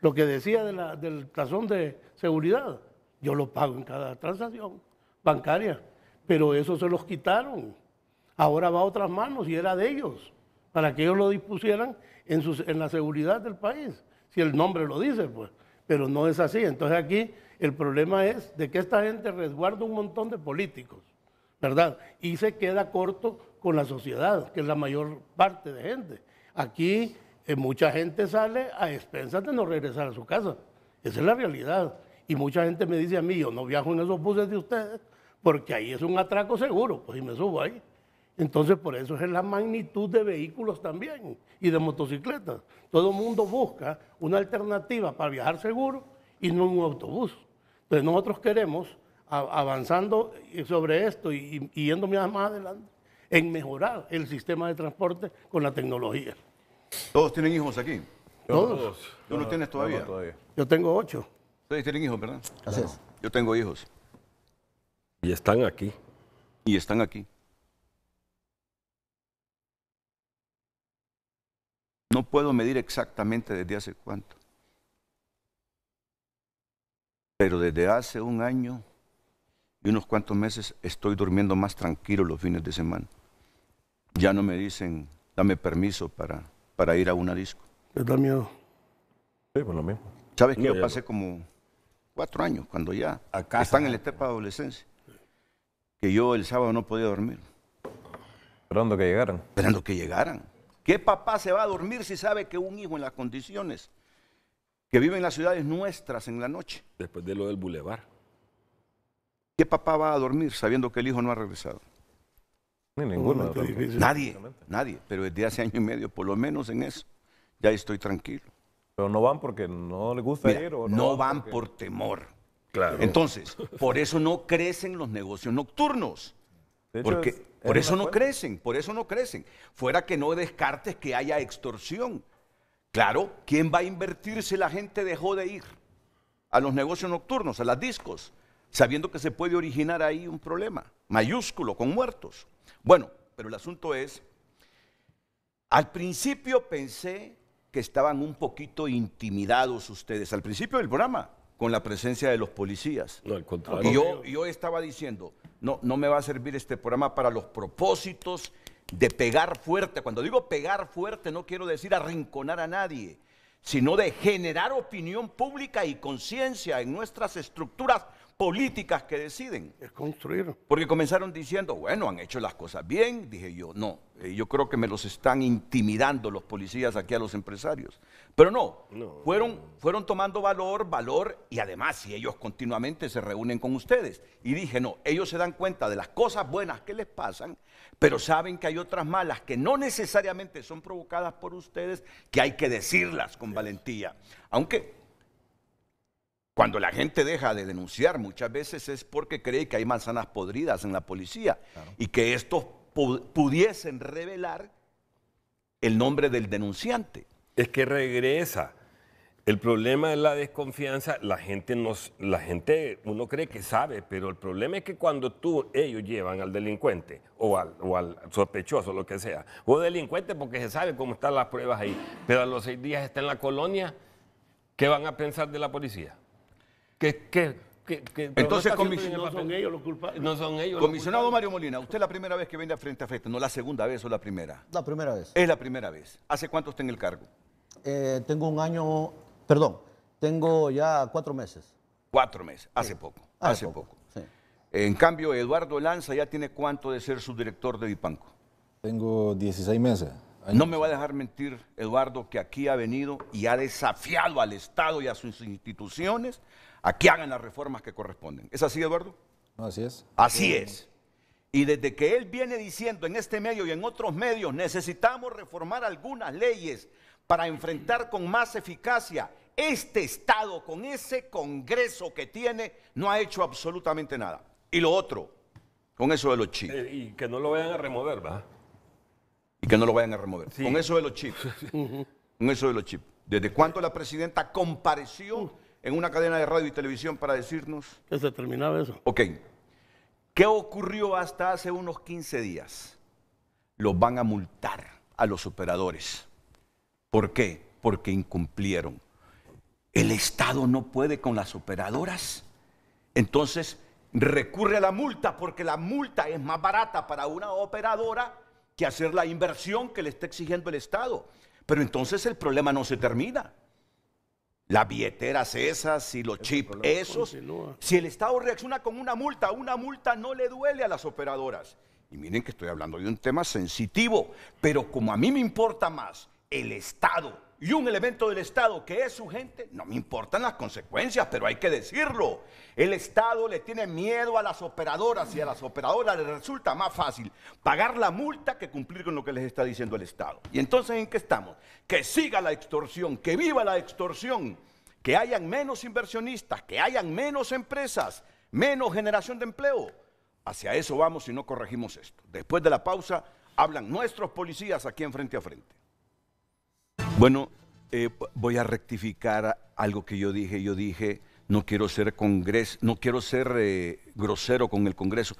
Lo que decía del tazón de seguridad, yo lo pago en cada transacción bancaria, pero eso se los quitaron. Ahora va a otras manos y era de ellos, para que ellos lo dispusieran en, sus, en la seguridad del país, si el nombre lo dice, pues, pero no es así. Entonces aquí el problema es de que esta gente resguarda un montón de políticos ¿verdad? Y se queda corto con la sociedad, que es la mayor parte de gente. Aquí eh, mucha gente sale a expensas de no regresar a su casa. Esa es la realidad. Y mucha gente me dice a mí, yo no viajo en esos buses de ustedes, porque ahí es un atraco seguro, pues y me subo ahí. Entonces, por eso es la magnitud de vehículos también y de motocicletas. Todo el mundo busca una alternativa para viajar seguro y no un autobús. Pero nosotros queremos avanzando sobre esto y, yendo más adelante en mejorar el sistema de transporte con la tecnología. ¿Todos tienen hijos aquí? Todos. ¿Tú no, tienes todavía? todavía? Yo tengo ocho. Ustedes tienen hijos, ¿verdad? Así es. Yo tengo hijos. Y están aquí. Y están aquí. No puedo medir exactamente desde hace cuánto. Pero desde hace un año y unos cuantos meses estoy durmiendo más tranquilo los fines de semana. Ya no me dicen, dame permiso para, para ir a una disco. Es da miedo? Sí, por lo mismo. Sabes que yo pasé como cuatro años cuando ya están en la etapa de adolescencia, que yo el sábado no podía dormir. Esperando que llegaran. Esperando que llegaran. ¿Qué papá se va a dormir si sabe que un hijo en las condiciones que vive en las ciudades nuestras en la noche? Después de lo del bulevar. ¿Qué papá va a dormir sabiendo que el hijo no ha regresado? ninguno. nadie, nadie. Pero desde hace año y medio, por lo menos en eso, ya estoy tranquilo. Pero no van porque no les gusta ir o no. van, por temor. Claro. Entonces, por eso no crecen los negocios nocturnos. porque, por eso no crecen, por eso no crecen. Fuera que no descartes que haya extorsión. Claro, ¿quién va a invertir si la gente dejó de ir a los negocios nocturnos, a las discos? sabiendo que se puede originar ahí un problema, mayúsculo, con muertos. Bueno, pero el asunto es, al principio pensé que estaban un poquito intimidados ustedes, al principio del programa, con la presencia de los policías. No, al contrario. Y yo, yo estaba diciendo, no, no me va a servir este programa para los propósitos de pegar fuerte. Cuando digo pegar fuerte no quiero decir arrinconar a nadie, sino de generar opinión pública y conciencia en nuestras estructuras políticas que deciden. Es construir. Porque comenzaron diciendo, bueno, han hecho las cosas bien. Dije yo, no, eh, yo creo que me los están intimidando los policías aquí a los empresarios. Pero no, fueron, fueron tomando valor, valor, y además si ellos continuamente se reúnen con ustedes. Y dije, no, ellos se dan cuenta de las cosas buenas que les pasan, pero saben que hay otras malas que no necesariamente son provocadas por ustedes, que hay que decirlas con valentía. Aunque cuando la gente deja de denunciar muchas veces es porque cree que hay manzanas podridas en la policía y que estos pudiesen revelar el nombre del denunciante. Es que regresa. El problema es la desconfianza. La gente, nos, la gente, uno cree que sabe, pero el problema es que cuando tú, ellos llevan al delincuente o al, o sospechoso, lo que sea, o delincuente porque se sabe cómo están las pruebas ahí, pero a los seis días está en la colonia, ¿qué van a pensar de la policía? Entonces, comisionado, no son ellos los culpables. comisionado Mario Molina, usted la primera vez que viene a frente a frente, no la segunda vez o la primera. La primera vez. Es la primera vez. ¿Hace cuánto está en el cargo? Eh, tengo un año, perdón, tengo ya cuatro meses. Cuatro meses, hace poco, hace, poco. En cambio, Eduardo Lanza ya tiene cuánto de ser subdirector de Vipanco. Tengo 16 meses. No me va a dejar mentir, Eduardo, que aquí ha venido y ha desafiado al Estado y a sus instituciones Aquí hagan las reformas que corresponden. ¿Es así, Eduardo? Así es. Así es. Y desde que él viene diciendo en este medio y en otros medios, necesitamos reformar algunas leyes para enfrentar con más eficacia este Estado, con ese Congreso que tiene, no ha hecho absolutamente nada. Y lo otro, con eso de los chips. Eh, y que no lo vayan a remover, ¿va? Y que no lo vayan a remover. Con eso de los chips. con eso de los chips. ¿Desde cuándo la presidenta compareció uh en una cadena de radio y televisión para decirnos... Que se terminaba eso. Ok. ¿Qué ocurrió hasta hace unos 15 días? Los van a multar a los operadores. ¿Por qué? Porque incumplieron. El Estado no puede con las operadoras. Entonces recurre a la multa porque la multa es más barata para una operadora que hacer la inversión que le está exigiendo el Estado. Pero entonces el problema no se termina las billeteras esas y los chips esos. Si el Estado reacciona con una multa, una multa no le duele a las operadoras. Y miren que estoy hablando de un tema sensitivo, pero como a mí me importa más el Estado y un elemento del Estado que es su gente, no me importan las consecuencias, pero hay que decirlo. El Estado le tiene miedo a las operadoras y a las operadoras les resulta más fácil pagar la multa que cumplir con lo que les está diciendo el Estado. Y entonces, ¿en qué estamos? Que siga la extorsión, que viva la extorsión, que hayan menos inversionistas, que hayan menos empresas, menos generación de empleo. Hacia eso vamos si no corregimos esto. Después de la pausa, hablan nuestros policías aquí en frente a frente. Bueno, eh, voy a rectificar algo que yo dije. Yo dije, no quiero ser congres, no quiero ser eh, grosero con el Congreso,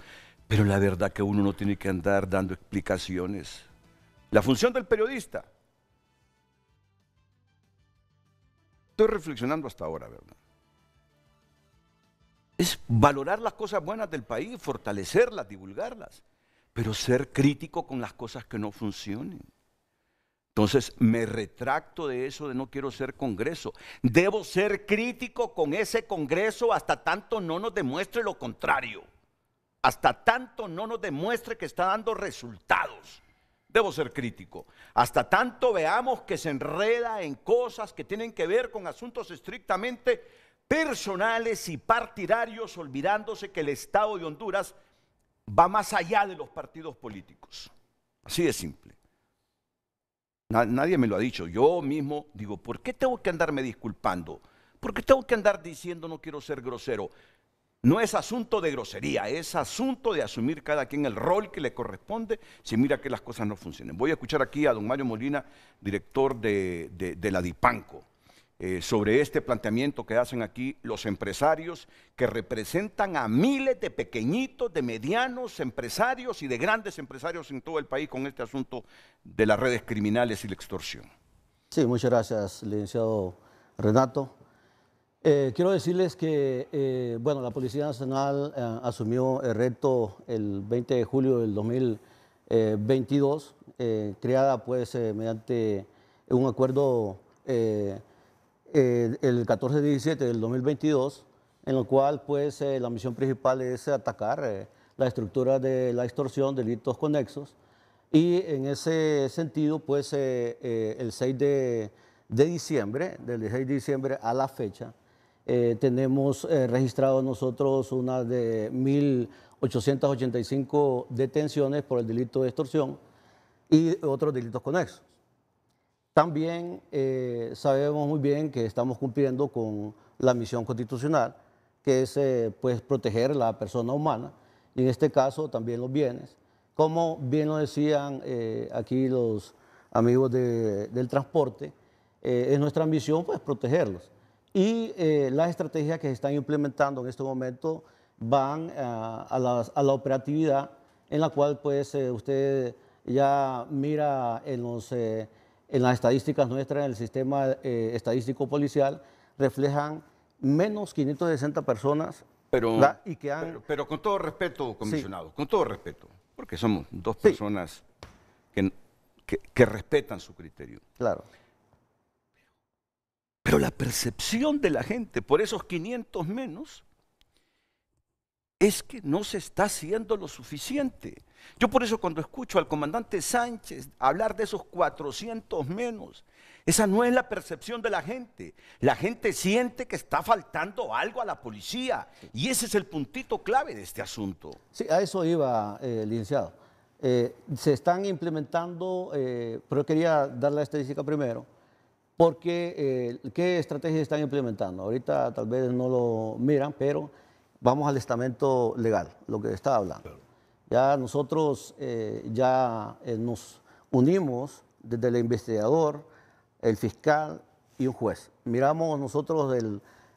pero la verdad que uno no tiene que andar dando explicaciones. La función del periodista. Estoy reflexionando hasta ahora, ¿verdad? Es valorar las cosas buenas del país, fortalecerlas, divulgarlas, pero ser crítico con las cosas que no funcionen. Entonces me retracto de eso, de no quiero ser Congreso. Debo ser crítico con ese Congreso hasta tanto no nos demuestre lo contrario. Hasta tanto no nos demuestre que está dando resultados. Debo ser crítico. Hasta tanto veamos que se enreda en cosas que tienen que ver con asuntos estrictamente personales y partidarios, olvidándose que el Estado de Honduras va más allá de los partidos políticos. Así de simple. Nadie me lo ha dicho. Yo mismo digo, ¿por qué tengo que andarme disculpando? ¿Por qué tengo que andar diciendo no quiero ser grosero? No es asunto de grosería, es asunto de asumir cada quien el rol que le corresponde si mira que las cosas no funcionan. Voy a escuchar aquí a don Mario Molina, director de, de la DIPANCO. Eh, sobre este planteamiento que hacen aquí los empresarios que representan a miles de pequeñitos, de medianos empresarios y de grandes empresarios en todo el país con este asunto de las redes criminales y la extorsión. Sí, muchas gracias, licenciado Renato. Eh, quiero decirles que, eh, bueno, la Policía Nacional asumió el reto el 20 de julio del 2022, creada pues mediante un acuerdo el 14-17 de del 2022, en lo cual pues eh, la misión principal es atacar eh, la estructura de la extorsión, delitos conexos, y en ese sentido pues eh, el 6 de, diciembre, del 6 de diciembre a la fecha, tenemos registrado nosotros unas de 1.885 detenciones por el delito de extorsión y otros delitos conexos. También eh, sabemos muy bien que estamos cumpliendo con la misión constitucional, que es eh, pues, proteger la persona humana y en este caso también los bienes. Como bien lo decían eh, aquí los amigos de, del transporte, es nuestra misión pues, protegerlos. Y las estrategias que se están implementando en este momento van a, a la operatividad en la cual pues, usted ya mira en los en las estadísticas nuestras, en el sistema eh, estadístico policial, reflejan menos 560 personas. Pero, y que han... pero, con todo respeto, comisionado, con todo respeto, porque somos dos personas que, que respetan su criterio. Claro. Pero la percepción de la gente por esos 500 menos es que no se está haciendo lo suficiente. Yo por eso cuando escucho al comandante Sánchez hablar de esos 400 menos, esa no es la percepción de la gente. La gente siente que está faltando algo a la policía y ese es el puntito clave de este asunto. Sí, a eso iba, eh, licenciado. Eh, se están implementando, eh, pero quería dar la estadística primero, porque qué estrategias están implementando. Ahorita tal vez no lo miran, pero vamos al estamento legal, lo que estaba hablando. Ya nosotros eh, ya eh, nos unimos desde el investigador, el fiscal y un juez. Miramos nosotros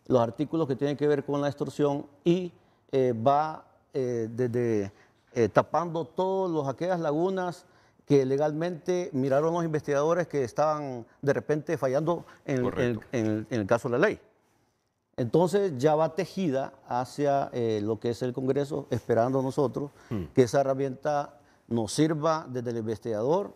los artículos que tienen que ver con la extorsión y eh, va desde tapando todas aquellas lagunas que legalmente miraron los investigadores que estaban de repente fallando en el caso de la ley. Entonces ya va tejida hacia eh, lo que es el Congreso, esperando nosotros mm. que esa herramienta nos sirva desde el investigador,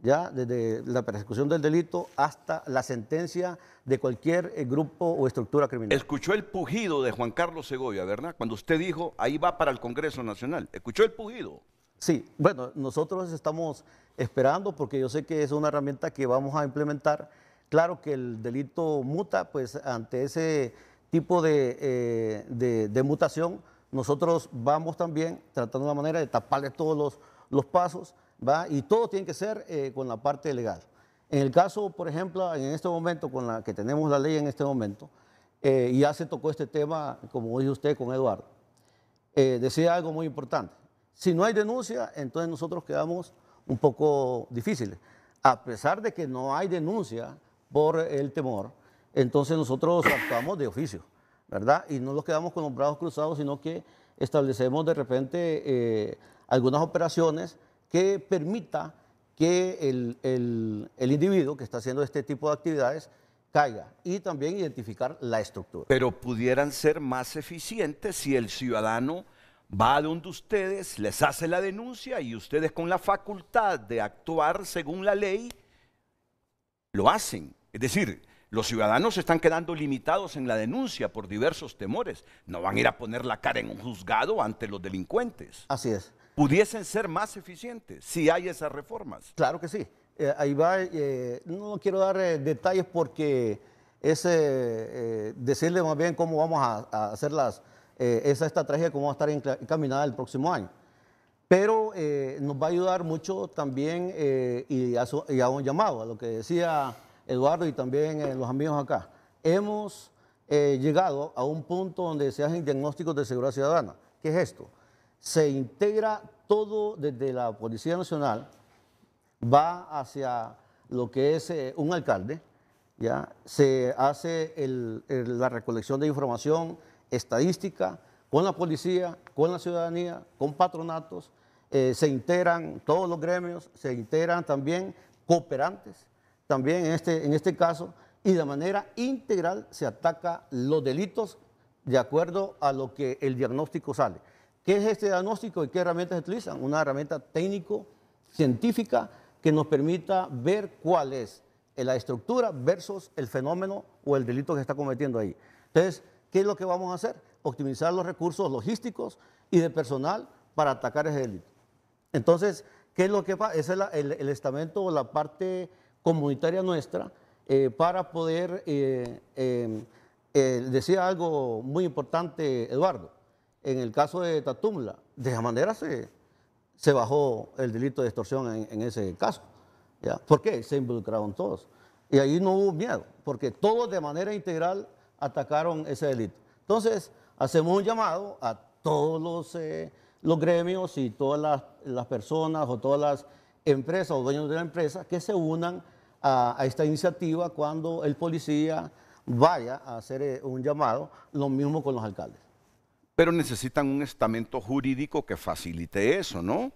ya desde la persecución del delito hasta la sentencia de cualquier eh, grupo o estructura criminal. Escuchó el pugido de Juan Carlos Segovia, ¿verdad? Cuando usted dijo, ahí va para el Congreso Nacional. ¿Escuchó el pugido? Sí, bueno, nosotros estamos esperando porque yo sé que es una herramienta que vamos a implementar. Claro que el delito muta, pues ante ese tipo eh, de, de, mutación, nosotros vamos también tratando de una manera de taparle todos los, los pasos, ¿va? y todo tiene que ser eh, con la parte legal. En el caso, por ejemplo, en este momento, con la que tenemos la ley en este momento, eh, y ya se tocó este tema, como dijo usted con Eduardo, decía algo muy importante. Si no hay denuncia, entonces nosotros quedamos un poco difíciles. A pesar de que no hay denuncia por el temor, entonces nosotros actuamos de oficio, ¿verdad? Y no nos quedamos con los brazos cruzados, sino que establecemos de repente eh, algunas operaciones que permita que el, individuo que está haciendo este tipo de actividades caiga y también identificar la estructura. Pero pudieran ser más eficientes si el ciudadano va donde ustedes, les hace la denuncia y ustedes con la facultad de actuar según la ley, lo hacen. Es decir, los ciudadanos están quedando limitados en la denuncia por diversos temores. No van a ir a poner la cara en un juzgado ante los delincuentes. Así es. Pudiesen ser más eficientes si hay esas reformas. Claro que sí. Eh, ahí va, eh, no quiero dar eh, detalles porque es decirle más bien cómo vamos a, hacer las, esa estrategia, cómo va a estar encaminada el próximo año. Pero nos va a ayudar mucho también y, a un llamado, a lo que decía Eduardo y también eh, los amigos acá, hemos eh, llegado a un punto donde se hacen diagnósticos de seguridad ciudadana. ¿Qué es esto? Se integra todo desde la Policía Nacional, va hacia lo que es eh, un alcalde, ¿ya? se hace la recolección de información estadística con la policía, con la ciudadanía, con patronatos, se integran todos los gremios, se integran también cooperantes, también en este, en este caso, y de manera integral se ataca los delitos de acuerdo a lo que el diagnóstico sale. ¿Qué es este diagnóstico y qué herramientas se utilizan? Una herramienta técnico-científica que nos permita ver cuál es la estructura versus el fenómeno o el delito que está cometiendo ahí. Entonces, ¿qué es lo que vamos a hacer? Optimizar los recursos logísticos y de personal para atacar ese delito. Entonces, ¿qué es lo que pasa? es el estamento o la parte comunitaria nuestra eh, para poder, eh, em, eh, decir decía algo muy importante Eduardo, en el caso de Tatumla, de esa manera se, se bajó el delito de extorsión en, ese caso. ¿ya? ¿Por qué? Se involucraron todos. Y ahí no hubo miedo, porque todos de manera integral atacaron ese delito. Entonces, hacemos un llamado a todos los, los gremios y todas las, las, personas o todas las empresas o dueños de la empresa que se unan a, esta iniciativa cuando el policía vaya a hacer eh, un llamado, lo mismo con los alcaldes. Pero necesitan un estamento jurídico que facilite eso, ¿no?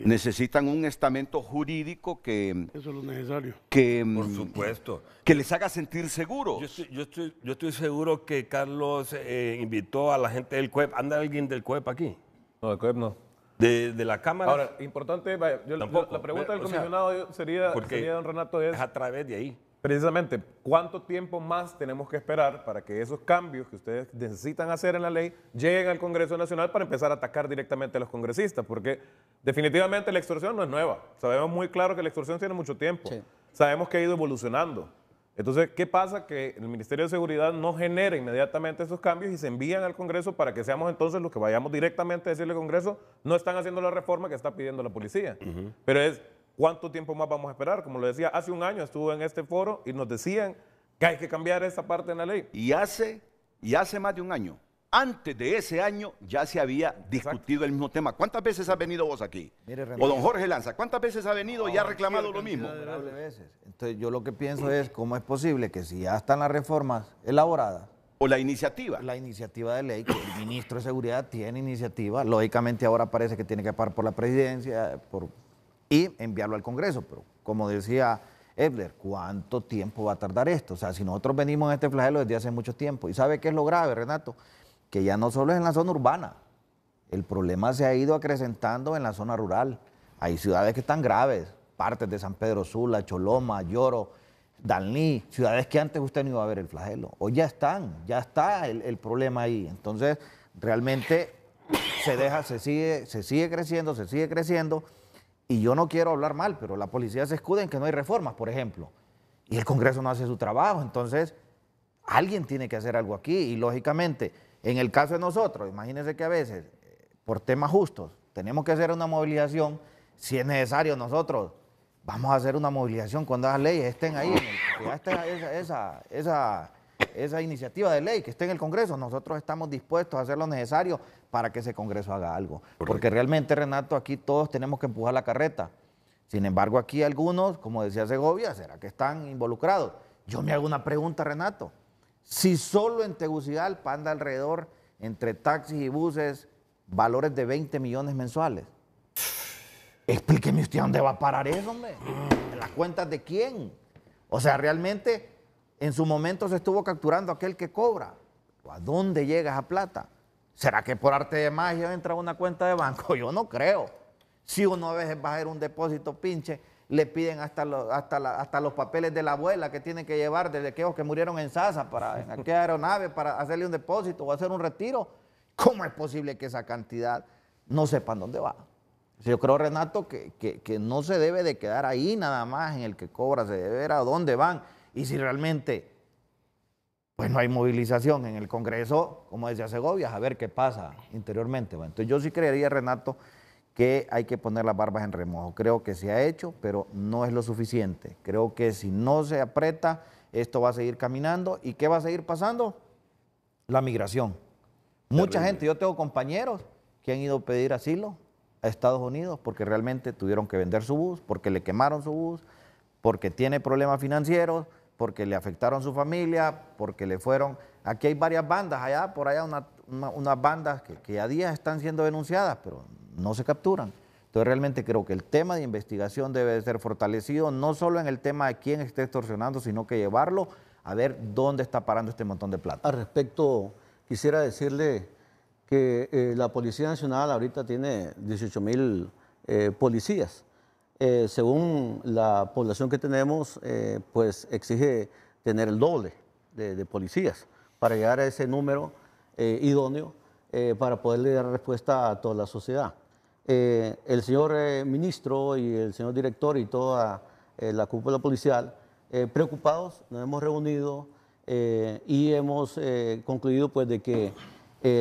Necesitan un estamento jurídico que... Eso es lo necesario. Que, Por supuesto. Que les haga sentir seguros. Yo estoy, yo estoy, seguro que Carlos eh, invitó a la gente del CUEP. ¿Anda alguien del CUEP aquí? No, del CUEP no de, la Cámara. Ahora, importante, la pregunta del comisionado sería, sería, don Renato, es... a través de ahí. Precisamente, ¿cuánto tiempo más tenemos que esperar para que esos cambios que ustedes necesitan hacer en la ley lleguen al Congreso Nacional para empezar a atacar directamente a los congresistas? Porque definitivamente la extorsión no es nueva. Sabemos muy claro que la extorsión tiene mucho tiempo. Sabemos que ha ido evolucionando. Entonces, ¿qué pasa? Que el Ministerio de Seguridad no genera inmediatamente esos cambios y se envían al Congreso para que seamos entonces los que vayamos directamente a decirle al Congreso, no están haciendo la reforma que está pidiendo la policía. Pero es, ¿cuánto tiempo más vamos a esperar? Como lo decía, hace un año estuve en este foro y nos decían que hay que cambiar esa parte en la ley. Y hace, y hace más de un año antes de ese año ya se había discutido el mismo tema. ¿Cuántas veces has venido vos aquí? o don Jorge Lanza, ¿cuántas veces ha venido y ha reclamado lo mismo? Veces. Entonces yo lo que pienso es cómo es posible que si ya están las reformas elaboradas. O la iniciativa. La iniciativa de ley, que el ministro de Seguridad tiene iniciativa. Lógicamente ahora parece que tiene que parar por la presidencia y enviarlo al Congreso. Pero como decía Ebler, ¿cuánto tiempo va a tardar esto? O sea, si nosotros venimos en este flagelo desde hace mucho tiempo. ¿Y sabe qué es lo grave, Renato? que ya no solo es en la zona urbana, el problema se ha ido acrecentando en la zona rural. Hay ciudades que están graves, partes de San Pedro Sula, Choloma, Lloro, Dalí, ciudades que antes usted no iba a ver el flagelo. Hoy ya están, ya está el, problema ahí. Entonces, realmente se deja, se sigue, se sigue creciendo, se sigue creciendo. Y yo no quiero hablar mal, pero la policía se escuda en que no hay reformas, por ejemplo. Y el Congreso no hace su trabajo. Entonces, alguien tiene que hacer algo aquí. Y lógicamente, en el caso de nosotros, imagínense que a veces, eh, por temas justos, tenemos que hacer una movilización, si es necesario nosotros, vamos a hacer una movilización cuando las leyes estén ahí, esa, iniciativa de ley que esté en el Congreso, nosotros estamos dispuestos a hacer lo necesario para que ese Congreso haga algo. Porque realmente, Renato, aquí todos tenemos que empujar la carreta. Sin embargo, aquí algunos, como decía Segovia, ¿será que están involucrados? Yo me hago una pregunta, Renato. Si solo en Tegucigalpa anda alrededor entre taxis y buses valores de 20 millones mensuales. Explíqueme usted dónde va a parar eso, hombre. ¿En las cuentas de quién? O sea, realmente en su momento se estuvo capturando aquel que cobra. ¿A dónde llega esa plata? ¿Será que por arte de magia entra a una cuenta de banco? Yo no creo. Si uno a veces va a hacer un depósito pinche le piden hasta, hasta, los papeles de la abuela que tienen que llevar desde aquellos que murieron en Sasa para en aquella aeronave para hacerle un depósito o hacer un retiro. ¿Cómo es posible que esa cantidad no sepan dónde va? Yo creo, Renato, que, no se debe de quedar ahí nada más en el que cobra, se debe ver a dónde van. Y si realmente pues, no hay movilización en el Congreso, como decía Segovia, a ver qué pasa interiormente. Bueno, entonces yo sí creería, Renato, que hay que poner las barbas en remojo. Creo que se ha hecho, pero no es lo suficiente. Creo que si no se aprieta, esto va a seguir caminando. ¿Y qué va a seguir pasando? La migración. Mucha gente, yo tengo compañeros que han ido a pedir asilo a Estados Unidos porque realmente tuvieron que vender su bus, porque le quemaron su bus, porque tiene problemas financieros, porque le afectaron su familia, porque le fueron... Aquí hay varias bandas, allá por allá unas bandas que, que a día están siendo denunciadas, pero no se capturan. Entonces realmente creo que el tema de investigación debe ser fortalecido, no solo en el tema de quién está extorsionando, sino que llevarlo a ver dónde está parando este montón de plata. Al respecto, quisiera decirle que eh, la Policía Nacional ahorita tiene 18 mil eh, policías. Eh, según la población que tenemos, pues exige tener el doble de, policías para llegar a ese número idóneo para poderle dar respuesta a toda la sociedad. Eh, el señor eh, ministro y el señor director y toda eh, la cúpula policial, preocupados, nos hemos reunido y hemos concluido pues de que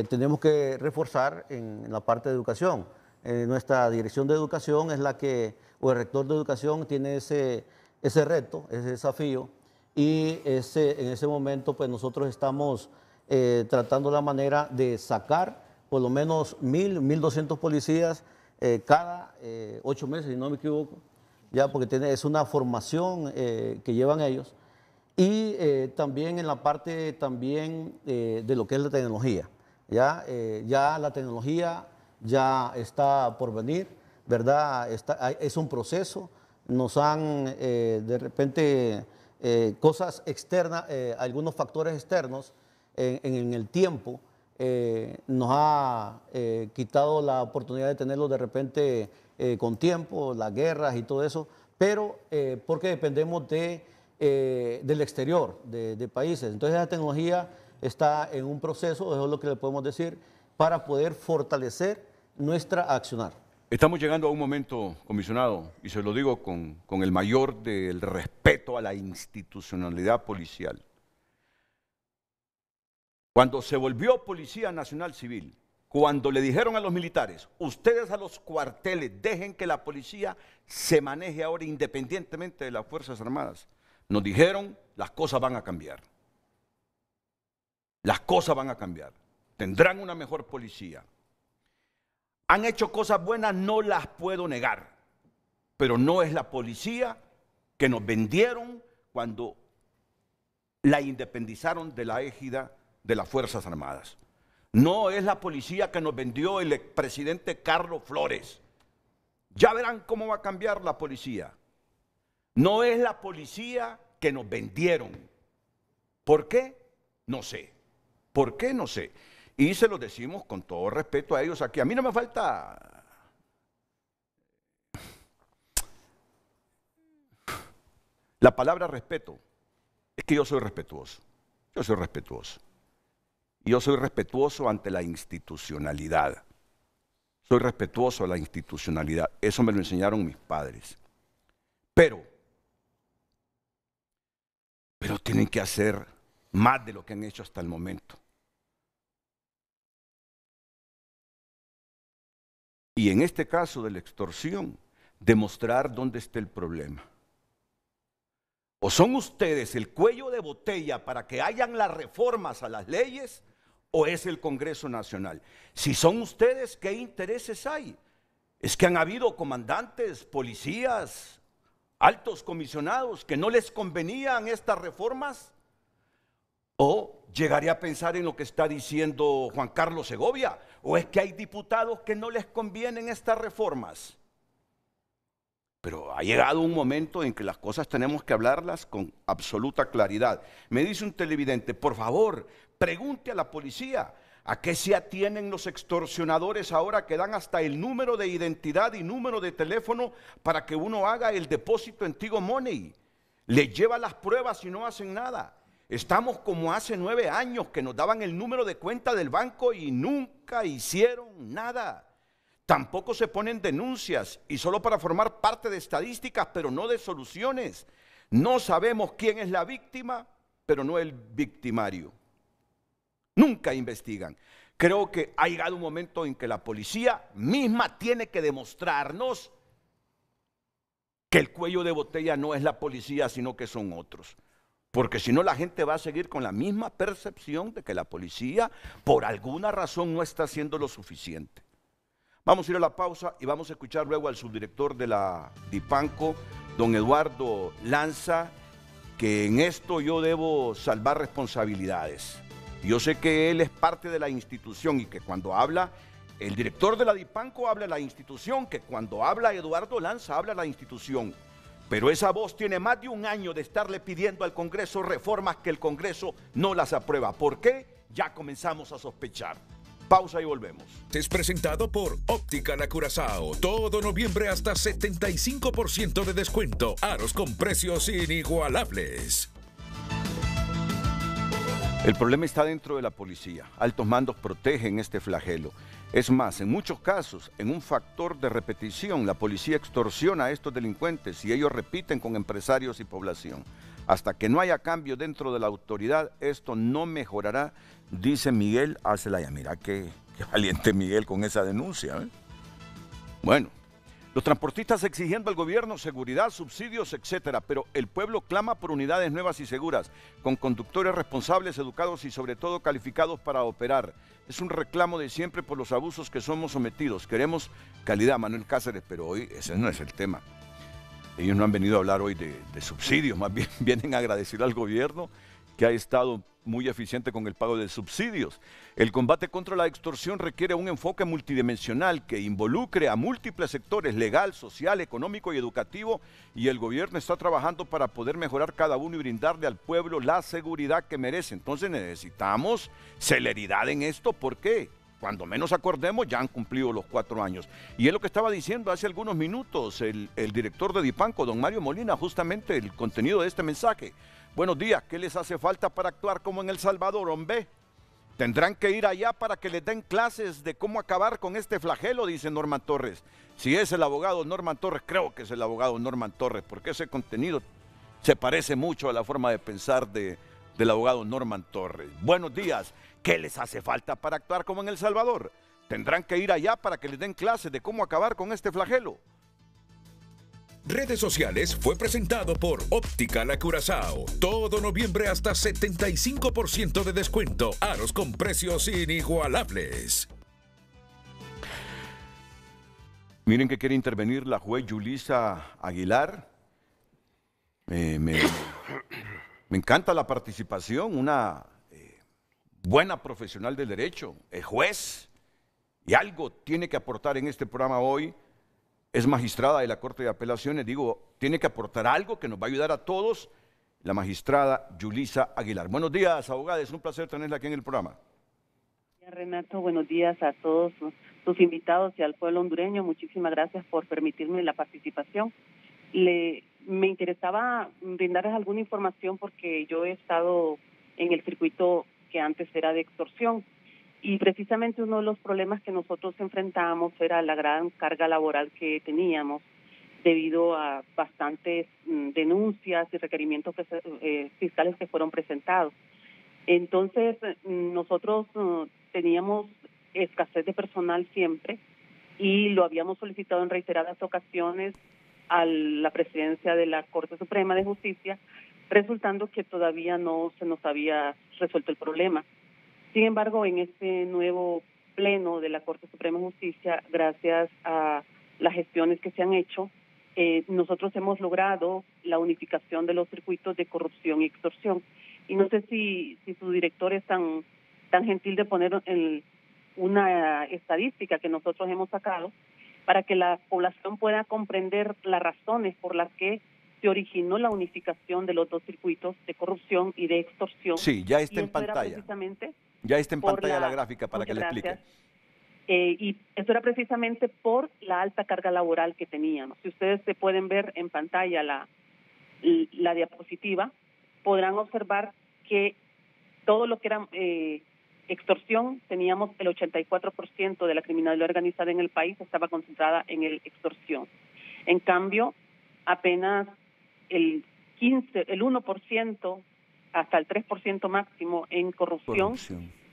tenemos que reforzar en, la parte de educación. nuestra dirección de educación es la que, o el rector de educación tiene ese, ese reto, ese desafío, y ese, en ese momento pues nosotros estamos tratando la manera de sacar por lo menos 1.000, 1.200 policías eh, cada eh, ocho meses, si no me equivoco, ya porque tiene, es una formación eh, que llevan ellos. Y también en la parte también de lo que es la tecnología. Ya, ya la tecnología ya está por venir, ¿verdad? es un proceso. Nos han de repente cosas externas, algunos factores externos en, en el tiempo eh, nos ha eh, quitado la oportunidad de tenerlo de repente eh, con tiempo, las guerras y todo eso, pero porque dependemos de, del exterior, de, países. Entonces esa tecnología está en un proceso, eso es lo que le podemos decir, para poder fortalecer nuestra accionar. Estamos llegando a un momento, comisionado, y se lo digo con, con el mayor del respeto a la institucionalidad policial cuando se volvió Policía Nacional Civil, cuando le dijeron a los militares, ustedes a los cuarteles, dejen que la policía se maneje ahora independientemente de las Fuerzas Armadas, nos dijeron, las cosas van a cambiar. Las cosas van a cambiar. Tendrán una mejor policía. Han hecho cosas buenas, no las puedo negar, pero no es la policía que nos vendieron cuando la independizaron de la égida de las Fuerzas Armadas. No es la policía que nos vendió el presidente Carlos Flores. Ya verán cómo va a cambiar la policía. No es la policía que nos vendieron. ¿Por qué? No sé. ¿Por qué? No sé. Y se lo decimos con todo respeto a ellos aquí. A mí no me falta... La palabra respeto. Es que yo soy respetuoso. Yo soy respetuoso yo soy respetuoso ante la institucionalidad. Soy respetuoso a la institucionalidad. Eso me lo enseñaron mis padres. Pero, pero tienen que hacer más de lo que han hecho hasta el momento. Y en este caso de la extorsión, demostrar dónde está el problema. ¿O son ustedes el cuello de botella para que hayan las reformas a las leyes? o es el Congreso Nacional? Si son ustedes, ¿qué intereses hay? Es que han habido comandantes, policías, altos comisionados que no les convenían estas reformas. O llegaré a pensar en lo que está diciendo Juan Carlos Segovia. O es que hay diputados que no les convienen estas reformas. Pero ha llegado un momento en que las cosas tenemos que hablarlas con absoluta claridad. Me dice un televidente, por favor, pregunte a la policía a qué se atienen los extorsionadores ahora que dan hasta el número de identidad y número de teléfono para que uno haga el depósito en Tigo Money. Le lleva las pruebas y no hacen nada. Estamos como hace nueve años que nos daban el número de cuenta del banco y nunca hicieron nada. Tampoco se ponen denuncias y solo para formar parte de estadísticas, pero no de soluciones. No sabemos quién es la víctima, pero no el victimario. Nunca investigan. Creo que ha llegado un momento en que la policía misma tiene que demostrarnos que el cuello de botella no es la policía, sino que son otros. Porque si no, la gente va a seguir con la misma percepción de que la policía, por alguna razón, no está haciendo lo suficiente. Vamos a ir a la pausa y vamos a escuchar luego al subdirector de la DIPANCO, don Eduardo Lanza, que en esto yo debo salvar responsabilidades. Yo sé que él es parte de la institución y que cuando habla el director de la DIPANCO habla la institución, que cuando habla Eduardo Lanza habla a la institución. Pero esa voz tiene más de un año de estarle pidiendo al Congreso reformas que el Congreso no las aprueba. ¿Por qué? Ya comenzamos a sospechar. Pausa y volvemos. Es presentado por Óptica La Curazao. Todo noviembre hasta 75% de descuento. Aros con precios inigualables. El problema está dentro de la policía. Altos mandos protegen este flagelo. Es más, en muchos casos, en un factor de repetición, la policía extorsiona a estos delincuentes y ellos repiten con empresarios y población. Hasta que no haya cambio dentro de la autoridad, esto no mejorará dice Miguel ya. Mira qué, qué valiente Miguel con esa denuncia. ¿eh? Bueno, los transportistas exigiendo al gobierno seguridad, subsidios, etcétera, pero el pueblo clama por unidades nuevas y seguras, con conductores responsables, educados y sobre todo calificados para operar. Es un reclamo de siempre por los abusos que somos sometidos. Queremos calidad, Manuel Cáceres, pero hoy ese no es el tema. Ellos no han venido a hablar hoy de subsidios, más bien vienen a agradecer al gobierno que ha estado muy eficiente con el pago de subsidios. El combate contra la extorsión requiere un enfoque multidimensional que involucre a múltiples sectores, legal, social, económico y educativo, y el gobierno está trabajando para poder mejorar cada uno y brindarle al pueblo la seguridad que merece. Entonces necesitamos celeridad en esto, porque Cuando menos acordemos, ya han cumplido los cuatro años. Y es lo que estaba diciendo hace algunos minutos el, el director de Dipanco, don Mario Molina, justamente el contenido de este mensaje. Buenos días, ¿qué les hace falta para actuar como en El Salvador, hombre? Tendrán que ir allá para que les den clases de cómo acabar con este flagelo, dice Norman Torres. Si es el abogado Norman Torres, creo que es el abogado Norman Torres, porque ese contenido se parece mucho a la forma de pensar de, del abogado Norman Torres. Buenos días, ¿qué les hace falta para actuar como en El Salvador? Tendrán que ir allá para que les den clases de cómo acabar con este flagelo. Redes Sociales fue presentado por Óptica La Curazao. Todo noviembre hasta 75% de descuento. Aros con precios inigualables. Miren que quiere intervenir la juez Yulisa Aguilar. Eh, me, encanta la participación, una eh, buena profesional del derecho, es eh, juez, y algo tiene que aportar en este programa hoy es magistrada de la Corte de Apelaciones, digo, tiene que aportar algo que nos va a ayudar a todos, la magistrada Yulisa Aguilar. Buenos días, abogada, es un placer tenerla aquí en el programa. Renato, buenos días a todos sus invitados y al pueblo hondureño. Muchísimas gracias por permitirme la participación. Le, me interesaba brindarles alguna información porque yo he estado en el circuito que antes era de extorsión y precisamente uno de los problemas que nosotros enfrentábamos era la gran carga laboral que teníamos debido a bastantes mm, denuncias y requerimientos eh, fiscales que fueron presentados. Entonces, mm, nosotros mm, teníamos escasez de personal siempre y lo habíamos solicitado en reiteradas ocasiones a la presidencia de la Corte Suprema de Justicia, resultando que todavía no se nos había resuelto el problema. Sin embargo, en este nuevo pleno de la Corte Suprema de Justicia, gracias a las gestiones que se han hecho, eh, nosotros hemos logrado la unificación de los circuitos de corrupción y extorsión. Y no sé si, si su director es tan, tan gentil de poner una estadística que nosotros hemos sacado para que la población pueda comprender las razones por las que se originó la unificación de los dos circuitos de corrupción y de extorsión. Sí, ya está en pantalla. Ya está en pantalla la, gráfica para que le explique. Eh, y eso era precisamente por la alta carga laboral que teníamos. Si ustedes se pueden ver en pantalla la, la diapositiva, podrán observar que todo lo que era eh, extorsión, teníamos el 84% de la criminalidad organizada en el país estaba concentrada en el extorsión. En cambio, apenas el 15, el 1% hasta el 3% máximo en corrupción,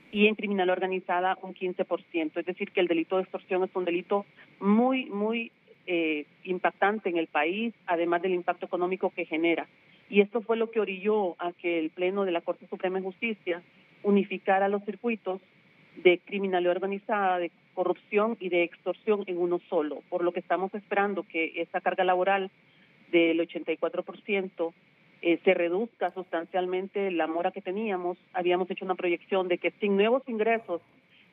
y en criminal organizada un 15%. Es decir, que el delito de extorsión es un delito muy, muy eh, impactante en el país, además del impacto económico que genera. Y esto fue lo que orilló a que el Pleno de la Corte Suprema de Justicia unificara los circuitos de criminal organizada, de corrupción y de extorsión en uno solo, por lo que estamos esperando que esa carga laboral del 84% eh, se reduzca sustancialmente la mora que teníamos. Habíamos hecho una proyección de que sin nuevos ingresos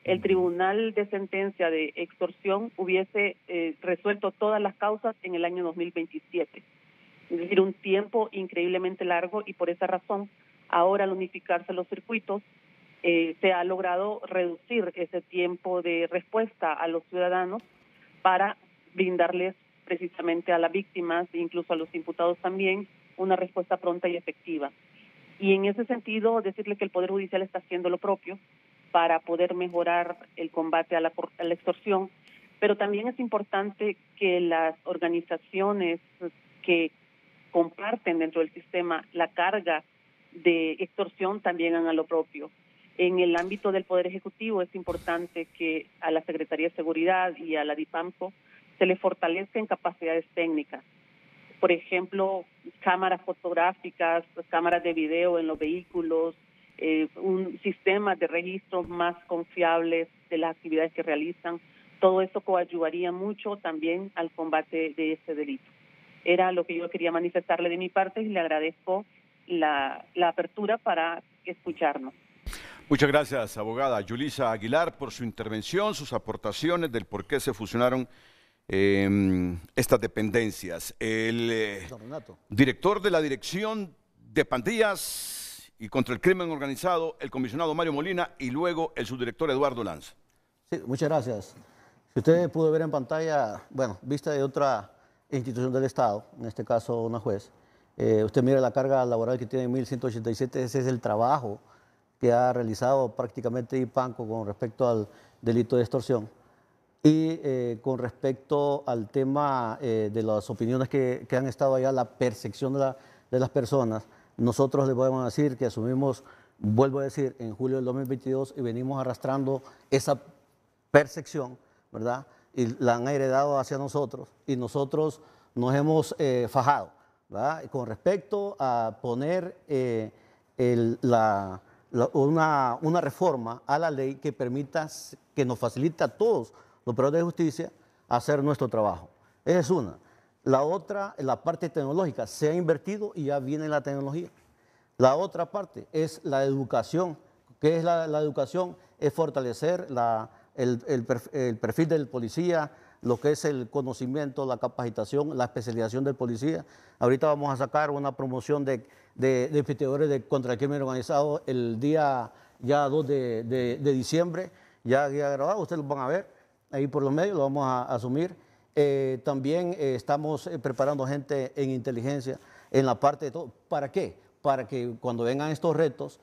el Tribunal de Sentencia de Extorsión hubiese eh, resuelto todas las causas en el año 2027. Es decir, un tiempo increíblemente largo y por esa razón ahora al unificarse los circuitos eh, se ha logrado reducir ese tiempo de respuesta a los ciudadanos para brindarles precisamente a las víctimas, e incluso a los imputados también, una respuesta pronta y efectiva. Y en ese sentido, decirle que el Poder Judicial está haciendo lo propio para poder mejorar el combate a la, extorsión, pero también es importante que las organizaciones que comparten dentro del sistema la carga de extorsión también hagan lo propio. En el ámbito del Poder Ejecutivo es importante que a la Secretaría de Seguridad y a la DIPAMCO se le fortalezcan capacidades técnicas por ejemplo, cámaras fotográficas, pues, cámaras de video en los vehículos, eh, un sistema de registro más confiables de las actividades que realizan. Todo eso coayudaría mucho también al combate de este delito. Era lo que yo quería manifestarle de mi parte y le agradezco la, la apertura para escucharnos. Muchas gracias, abogada Yulisa Aguilar, por su intervención, sus aportaciones del por qué se fusionaron Em, estas dependencias. El eh, director de la Dirección de Pandillas y contra el Crimen Organizado, el comisionado Mario Molina, y luego el subdirector Eduardo Lanz. muchas gracias. Si usted pudo ver en pantalla, bueno, vista de otra institución del Estado, en este caso una juez, eh, usted mira la carga laboral que tiene 1.187, ese es el trabajo que ha realizado prácticamente IPANCO con respecto al delito de extorsión. Y eh, con respecto al tema eh, de las opiniones que, han estado allá, la percepción de, las personas, nosotros les podemos decir que asumimos, vuelvo a decir, en julio del 2022 y venimos arrastrando esa percepción, ¿verdad? Y la han heredado hacia nosotros y nosotros nos hemos eh, fajado, ¿verdad? con respecto a poner una, una reforma a la ley que permita, que nos facilite a todos los operadores de justicia, hacer nuestro trabajo. Esa es una. La otra, la parte tecnológica, se ha invertido y ya viene la tecnología. La otra parte es la educación. ¿Qué es la, educación? Es fortalecer el, perfil del policía, lo que es el conocimiento, la capacitación, la especialización del policía. Ahorita vamos a sacar una promoción de, de, de contra el crimen organizado el día ya 2 de, diciembre, ya, ya grabado, ustedes lo van a ver ahí por los medios, lo vamos a, asumir. Eh, también eh, estamos eh, preparando gente en inteligencia, en la parte de todo. ¿Para qué? Para que cuando vengan estos retos,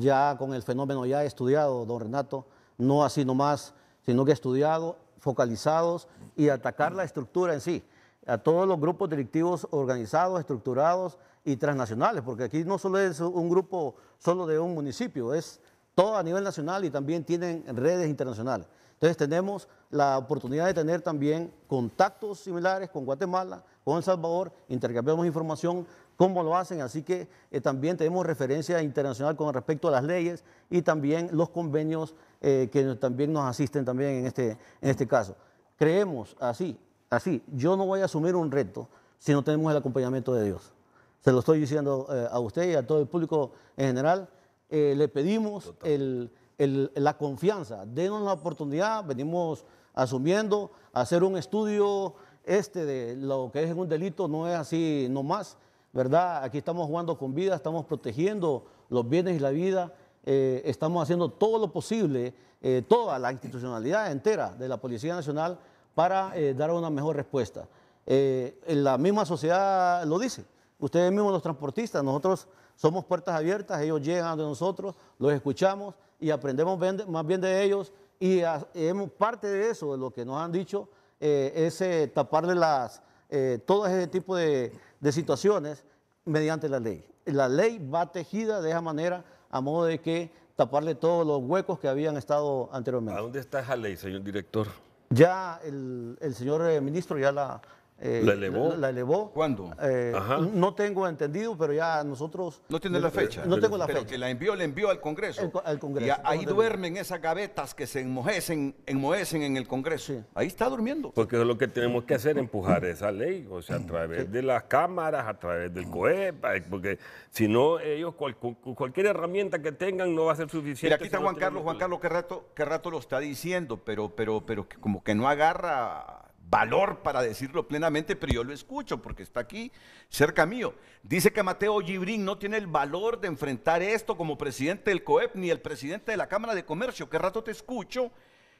ya con el fenómeno ya estudiado, don Renato, no así nomás, sino que estudiado, focalizados y atacar la estructura en sí, a todos los grupos directivos organizados, estructurados y transnacionales, porque aquí no solo es un grupo solo de un municipio, es todo a nivel nacional y también tienen redes internacionales. Entonces tenemos la oportunidad de tener también contactos similares con Guatemala, con El Salvador, intercambiamos información, cómo lo hacen, así que eh, también tenemos referencia internacional con respecto a las leyes y también los convenios eh, que también nos asisten también en este, en este caso. Creemos así, así, yo no voy a asumir un reto si no tenemos el acompañamiento de Dios. Se lo estoy diciendo eh, a usted y a todo el público en general. le pedimos el la confianza. Denos la oportunidad, venimos asumiendo, hacer un estudio este de lo que es un delito, no es así nomás, ¿verdad? Aquí estamos jugando con vida, estamos protegiendo los bienes y la vida, eh, estamos haciendo todo lo posible, eh, toda la institucionalidad entera de la Policía Nacional para eh, dar una mejor respuesta. la misma sociedad lo dice, ustedes mismos los transportistas, nosotros somos puertas abiertas, ellos llegan de nosotros, los escuchamos, y aprendemos más bien de ellos y hemos ah, parte de eso, de lo que nos han dicho, eh, es taparle las, eh, todo ese tipo de, situaciones mediante la ley. La ley va tejida de esa manera a modo de que taparle todos los huecos que habían estado anteriormente. ¿A dónde está esa ley, señor director? Ya el señor eh, ministro ya la, eh, ¿La elevó? La, elevó. ¿Cuándo? Eh, no tengo entendido, pero ya nosotros... No tiene la eh, fecha. No tengo la pero fecha. que la envió, la envió al Congreso. al Y ahí duermen esas gavetas que se enmojecen, enmojecen en el Congreso. Ahí está durmiendo. Porque es lo que tenemos que hacer, empujar esa ley. O sea, a través de las cámaras, a través del COEPA, porque si no, ellos cualquier herramienta que tengan no va a ser suficiente. Y aquí está Juan Carlos, Juan Carlos, que rato, rato lo está diciendo, pero, pero, pero como que no agarra valor para decirlo plenamente, pero yo lo escucho porque está aquí cerca mío. Dice que Mateo Gibrín no tiene el valor de enfrentar esto como presidente del COEP ni el presidente de la Cámara de Comercio. Qué rato te escucho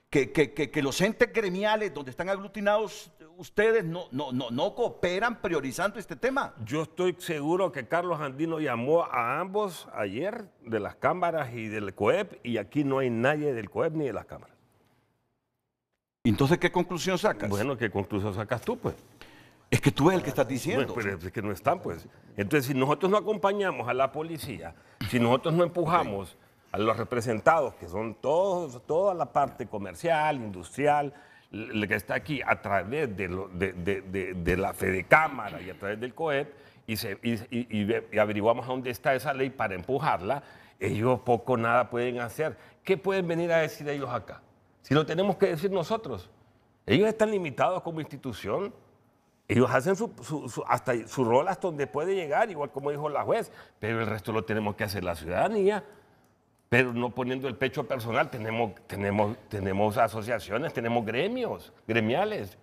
que, los entes gremiales donde están aglutinados ustedes no, no cooperan priorizando este tema. Yo estoy seguro que Carlos Andino llamó a ambos ayer de las cámaras y del COEP y aquí no hay nadie del COEP ni de las cámaras. Entonces, ¿qué conclusión sacas? Bueno, ¿qué conclusión sacas tú, pues? Es que tú eres el que estás diciendo. Pues, pero es que no están, pues. Entonces, si nosotros no acompañamos a la policía, si nosotros no empujamos a los representados, que son todos, toda la parte comercial, industrial, la que está aquí, a través de, la FEDECÁMARA cámara y a través del COEP, y, averiguamos a dónde está esa ley para empujarla, ellos poco nada pueden hacer. ¿Qué pueden venir a decir ellos acá? Si lo tenemos que decir nosotros. Ellos están limitados como institución. Ellos hacen su, hasta su rol hasta donde puede llegar, igual como dijo la juez, pero el resto lo tenemos que hacer la ciudadanía. Pero no poniendo el pecho personal, tenemos, tenemos, tenemos asociaciones, tenemos gremios, gremiales,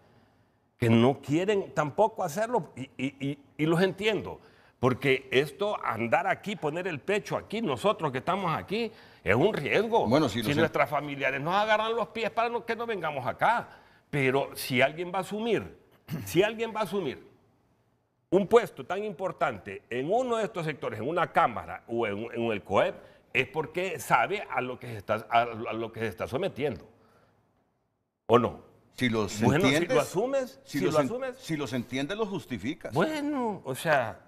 que no quieren tampoco hacerlo. y, y los entiendo, porque esto, andar aquí, poner el pecho aquí, nosotros que estamos aquí, es un riesgo. si nuestras familiares nos agarran los pies para que no vengamos acá. Pero si alguien va a asumir, si alguien va a asumir un puesto tan importante en uno de estos sectores, en una cámara o en, el COEP, es porque sabe a lo que se está, a, lo que se está sometiendo. ¿O no? Si los si lo asumes, si, lo si los entiendes, los justificas. Bueno, o sea.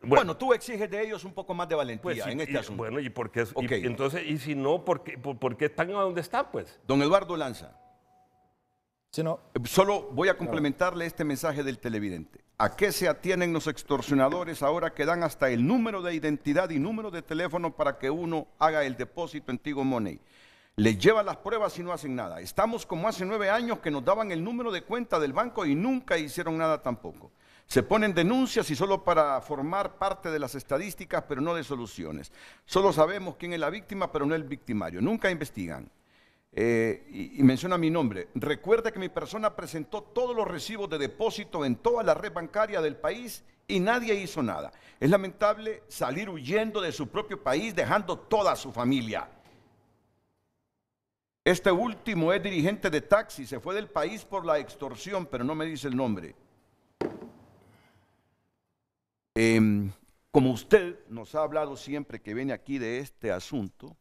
Bueno, tú exiges de ellos un poco más de valentía pues en este asunto. Bueno, y porque entonces, y si no, ¿por qué, están donde están, pues? Don Eduardo Lanza. Eh, solo voy a complementarle este mensaje del televidente. ¿A qué se atienen los extorsionadores ahora que dan hasta el número de identidad y número de teléfono para que uno haga el depósito en Tigo Money? Les lleva las pruebas y no hacen nada. Estamos como hace nueve años que nos daban el número de cuenta del banco y nunca hicieron nada tampoco. Se ponen denuncias y solo para formar parte de las estadísticas, pero no de soluciones. Solo sabemos quién es la víctima, pero no el victimario. Nunca investigan. Eh, y, y, menciona mi nombre. Recuerda que mi persona presentó todos los recibos de depósito en toda la red bancaria del país y nadie hizo nada. Es lamentable salir huyendo de su propio país dejando toda su familia. Este último es dirigente de taxi, se fue del país por la extorsión, pero no me dice el nombre. Em, como usted nos ha hablado siempre que viene aquí de este asunto,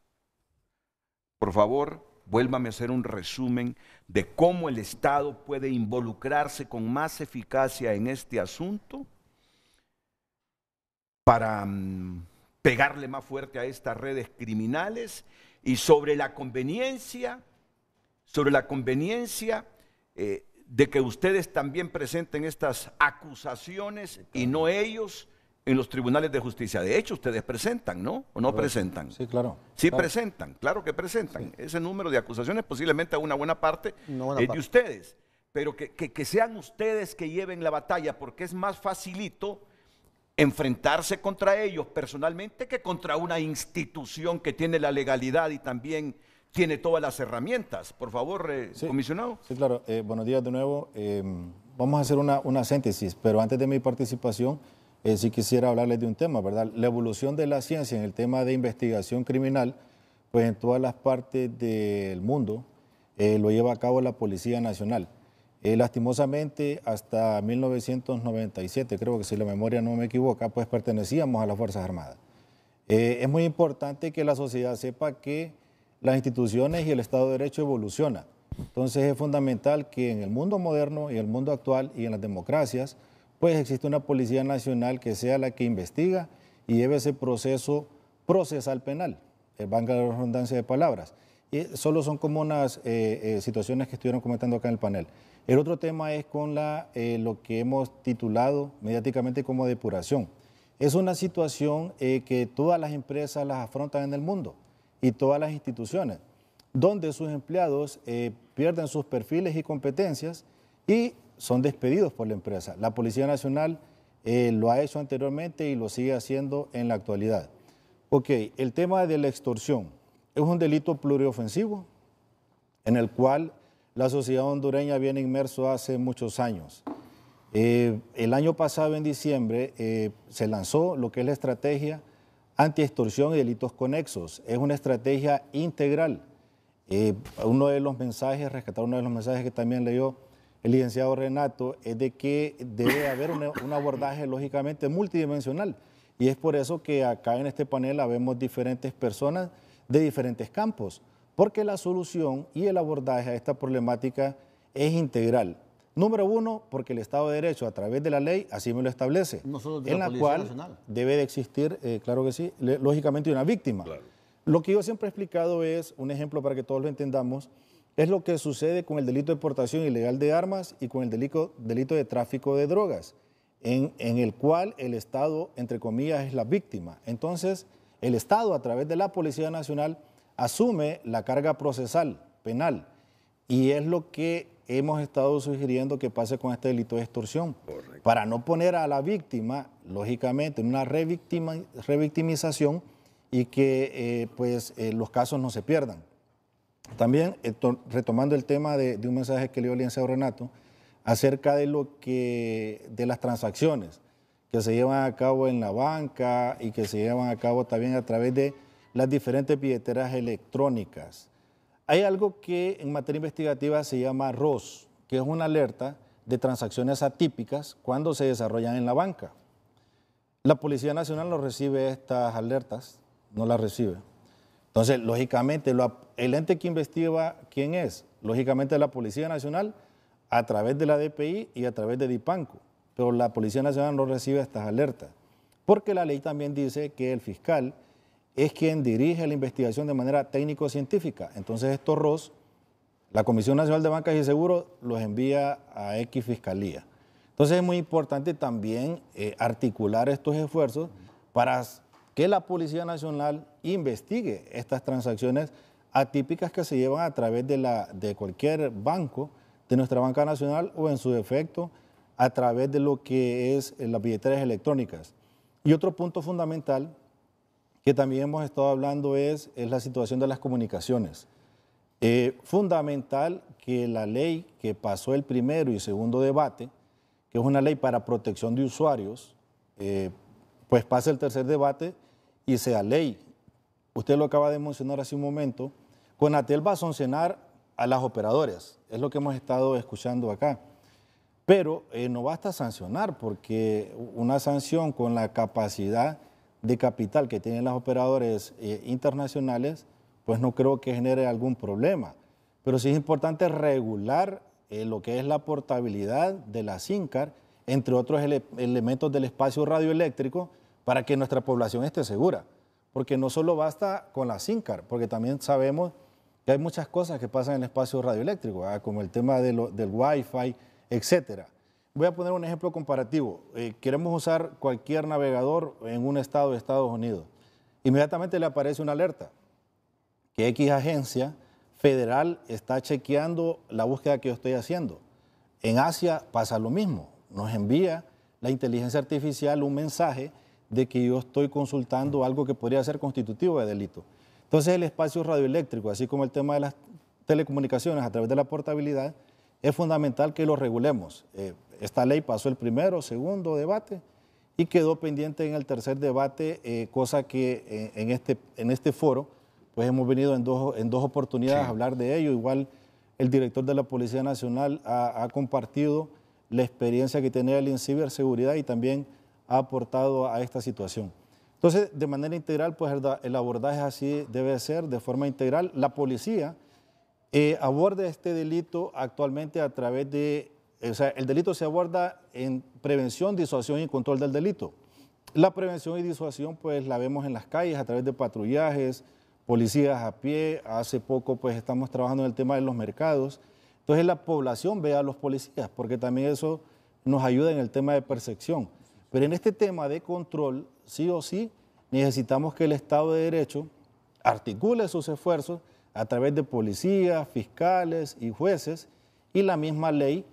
por favor, vuélvame a hacer un resumen de cómo el Estado puede involucrarse con más eficacia en este asunto para mm, pegarle más fuerte a estas redes criminales y sobre la conveniencia, sobre la conveniencia eh, de que ustedes también presenten estas acusaciones y no ellos en los tribunales de justicia. De hecho, ustedes presentan, ¿no? ¿O no presentan? Sí, claro. Sí presentan, claro que presentan. Ese número de acusaciones posiblemente a una buena parte de ustedes. Pero que, que, sean ustedes que lleven la batalla, porque es más facilito enfrentarse contra ellos personalmente que contra una institución que tiene la legalidad y también tiene todas las herramientas. Por favor, eh, comisionado. Sí, claro. Eh, buenos días de nuevo. Eh, vamos a hacer una, una, síntesis, pero antes de mi participación, sí quisiera hablarles de un tema, ¿verdad? La evolución de la ciencia en el tema de investigación criminal, pues en todas las partes del mundo lo lleva a cabo la Policía Nacional. lastimosamente, hasta 1997, creo que si la memoria no me equivoca, pues pertenecíamos a las Fuerzas Armadas. es muy importante que la sociedad sepa que las instituciones y el Estado de Derecho evoluciona. Entonces es fundamental que en el mundo moderno y el mundo actual y en las democracias, pues existe una Policía Nacional que sea la que investiga y lleve ese proceso procesal penal, el banco de redundancia de palabras. Y solo son como unas eh, eh, situaciones que estuvieron comentando acá en el panel. El otro tema es con la, eh, lo que hemos titulado mediáticamente como depuración. Es una situación que todas las empresas las afrontan en el mundo y todas las instituciones, donde sus empleados eh, pierden sus perfiles y competencias y son despedidos por la empresa. La Policía Nacional eh, lo ha hecho anteriormente y lo sigue haciendo en la actualidad. Ok, el tema de la extorsión es un delito pluriofensivo en el cual la sociedad hondureña viene inmerso hace muchos años. Eh, el año pasado, en diciembre, se lanzó lo que es la estrategia anti-extorsión y delitos conexos. Es una estrategia integral. Eh, uno de los mensajes, rescatar uno de los mensajes que también leyó el licenciado Renato, es de que debe haber un, un abordaje lógicamente multidimensional. Y es por eso que acá en este panel habemos diferentes personas de diferentes campos, porque la solución y el abordaje a esta problemática es integral. Número uno, porque el Estado de Derecho, a través de la ley, así me lo establece, en la, cual debe de existir, eh, claro que sí, lógicamente una víctima. Lo que yo siempre he explicado es, un ejemplo para que todos lo entendamos, es lo que sucede con el delito de portación ilegal de armas y con el delito delito, de tráfico de drogas, en, en el cual el Estado, entre comillas, es la víctima. Entonces, el Estado, a través de la Policía Nacional, asume la carga procesal, penal, y es lo que hemos estado sugiriendo que pase con este delito de extorsión. Para no poner a la víctima, lógicamente, en una revictimización y que eh, pues, eh, los casos no se pierdan. También, retomando el tema de, un mensaje que le dio el licenciado Renato, acerca de, lo que, de las transacciones que se llevan a cabo en la banca y que se llevan a cabo también a través de las diferentes billeteras electrónicas. Hay algo que en materia investigativa se llama ROS, que es una alerta de transacciones atípicas cuando se desarrollan en la banca. La Policía Nacional no recibe estas alertas, no las recibe. Entonces, lógicamente, el ente que investiga, ¿quién es? Lógicamente la Policía Nacional a través de la DPI y a través de DIPANCO, pero la Policía Nacional no recibe estas alertas, porque la ley también dice que el fiscal es quien dirige la investigación de manera técnico-científica. Entonces estos ROS, la Comisión Nacional de Bancas y Seguros los envía a X Fiscalía. Entonces es muy importante también eh, articular estos esfuerzos para que la Policía Nacional investigue estas transacciones atípicas que se llevan a través de, la, de cualquier banco, de nuestra banca nacional o en su defecto a través de lo que es eh, las billeteras electrónicas. Y otro punto fundamental que también hemos estado hablando es, es la situación de las comunicaciones. Eh, fundamental que la ley que pasó el primero y segundo debate, que es una ley para protección de usuarios, eh, pues pase el tercer debate y sea ley. Usted lo acaba de mencionar hace un momento. Conatel va a sancionar a las operadoras, es lo que hemos estado escuchando acá. Pero eh, no basta sancionar, porque una sanción con la capacidad de capital que tienen las operadores eh, internacionales, pues no creo que genere algún problema. Pero sí es importante regular eh, lo que es la portabilidad de la SINCAR, entre otros elementos del espacio radioeléctrico, para que nuestra población esté segura. Porque no solo basta con la SINCAR, porque también sabemos que hay muchas cosas que pasan en el espacio radioeléctrico, como el tema del Wi-Fi, etcétera. Voy a poner un ejemplo comparativo. Eh, queremos usar cualquier navegador en un estado de Estados Unidos. Inmediatamente le aparece una alerta que X agencia federal está chequeando la búsqueda que yo estoy haciendo. En Asia pasa lo mismo. Nos envía la inteligencia artificial un mensaje de que yo estoy consultando algo que podría ser constitutivo de delito. Entonces el espacio radioeléctrico, así como el tema de las telecomunicaciones a través de la portabilidad, es fundamental que lo regulemos. Eh, esta ley pasó el primero, segundo debate y quedó pendiente en el tercer debate, eh, cosa que eh, en, este, en este foro pues hemos venido en dos, en dos oportunidades a hablar de ello. Igual el director de la Policía Nacional ha, compartido la experiencia que tenía él en ciberseguridad y también ha aportado a esta situación. Entonces, de manera integral, pues el abordaje así debe ser, de forma integral. La policía eh, aborda este delito actualmente a través de o sea, el delito se aborda en prevención, disuasión y control del delito. La prevención y disuasión, pues la vemos en las calles a través de patrullajes, policías a pie. Hace poco, pues estamos trabajando en el tema de los mercados. Entonces, la población ve a los policías, porque también eso nos ayuda en el tema de percepción. Pero en este tema de control, sí o sí, necesitamos que el Estado de Derecho articule sus esfuerzos a través de policías, fiscales y jueces y la misma ley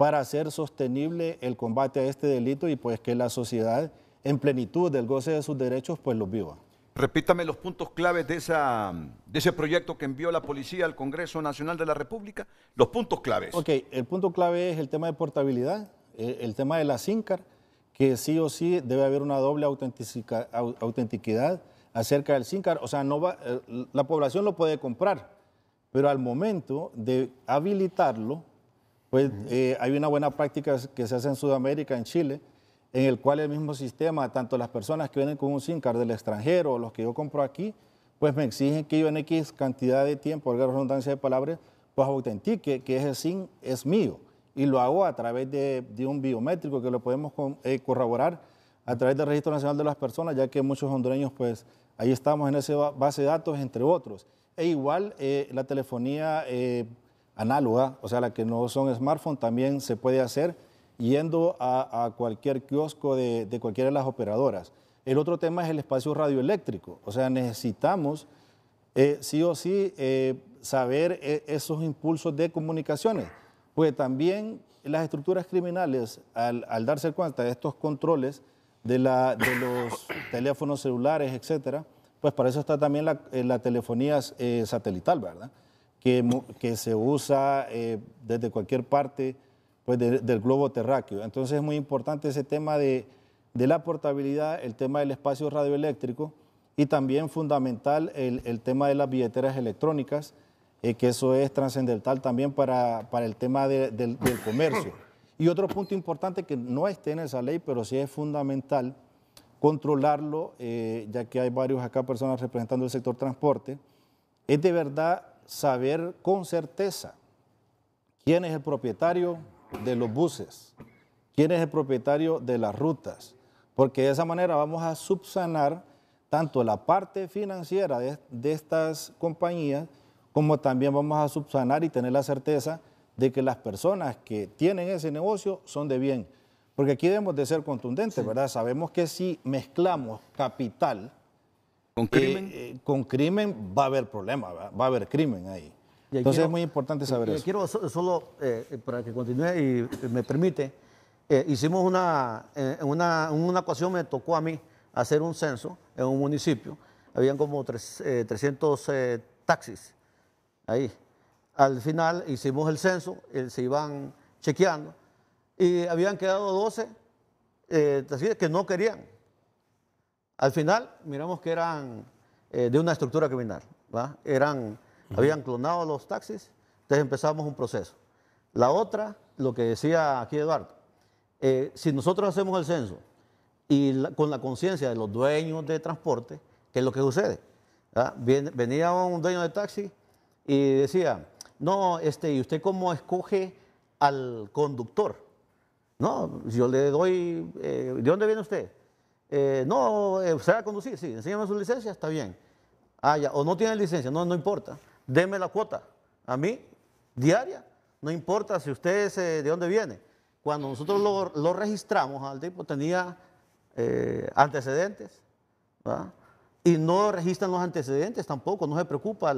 para hacer sostenible el combate a este delito y pues que la sociedad en plenitud del goce de sus derechos pues los viva. Repítame los puntos claves de, esa, de ese proyecto que envió la policía al Congreso Nacional de la República, los puntos claves. Ok, el punto clave es el tema de portabilidad, eh, el, tema de la SINCAR, que sí o sí debe haber una doble autenticidad acerca del SINCAR. O sea, no eh, la población lo puede comprar, pero al momento de habilitarlo, pues eh, hay una buena práctica que se hace en Sudamérica, en Chile, en el cual el mismo sistema, tanto las personas que vienen con un SIM card del extranjero o los que yo compro aquí, pues me exigen que yo en X cantidad de tiempo, la redundancia de palabras, pues autentique que ese SIM es mío. Y lo hago a través de, un biométrico que lo podemos eh, corroborar a través del Registro Nacional de las Personas, ya que muchos hondureños, pues ahí estamos en esa base de datos, entre otros. E igual eh, la telefonía análoga, o sea, la que no son smartphone, también se puede hacer yendo a, cualquier kiosco de, cualquiera de las operadoras. El otro tema es el espacio radioeléctrico, o sea, necesitamos eh, sí o sí eh, saber eh, esos impulsos de comunicaciones, pues también las estructuras criminales, al, darse cuenta de estos controles de, los teléfonos celulares, etcétera, pues para eso está también la, la telefonía satelital, ¿verdad? que, se usa eh, desde cualquier parte pues, del globo terráqueo. Entonces es muy importante ese tema de, de, la portabilidad, el tema del espacio radioeléctrico y también fundamental el, el tema de las billeteras electrónicas, eh, que eso es trascendental también para, para, el tema del, del comercio. Y otro punto importante que no esté en esa ley, pero sí es fundamental controlarlo, eh, ya que hay varios acá personas representando el sector transporte, es de verdad saber con certeza quién es el propietario de los buses, quién es el propietario de las rutas, porque de esa manera vamos a subsanar tanto la parte financiera de, estas compañías, como también vamos a subsanar y tener la certeza de que las personas que tienen ese negocio son de bien. Porque aquí debemos de ser contundentes, ¿verdad? Sabemos que si mezclamos capital ¿Con eh, crimen? Eh, con crimen va a haber problema, va a haber crimen ahí. Entonces es muy importante saber eso. Quiero solo, eh, para que continúe y me permite, hicimos una, en una, una, ocasión me tocó a mí hacer un censo en un municipio. Habían como tres, 300 taxis ahí. Al final hicimos el censo, se iban chequeando y habían quedado 12 que no querían al final miramos que eran eh, de una estructura criminal. Eran, Habían clonado los taxis, entonces empezamos un proceso. La otra, lo que decía aquí Eduardo, eh, si nosotros hacemos el censo y con la conciencia de los dueños de transporte, ¿qué es lo que sucede? venía un dueño de taxi y decía, no, este, ¿y usted cómo escoge al conductor? No, yo le doy, eh, ¿de dónde viene usted? Eh, no, usted eh, se va a conducir, sí, enséñame su licencia, está bien. Ah, o no tiene licencia, no, no importa, deme la cuota. A mí, diaria, no importa si usted es, eh, de dónde viene. Cuando nosotros lo, registramos al tipo, tenía antecedentes, ¿verdad? y no registran los antecedentes tampoco, no se preocupa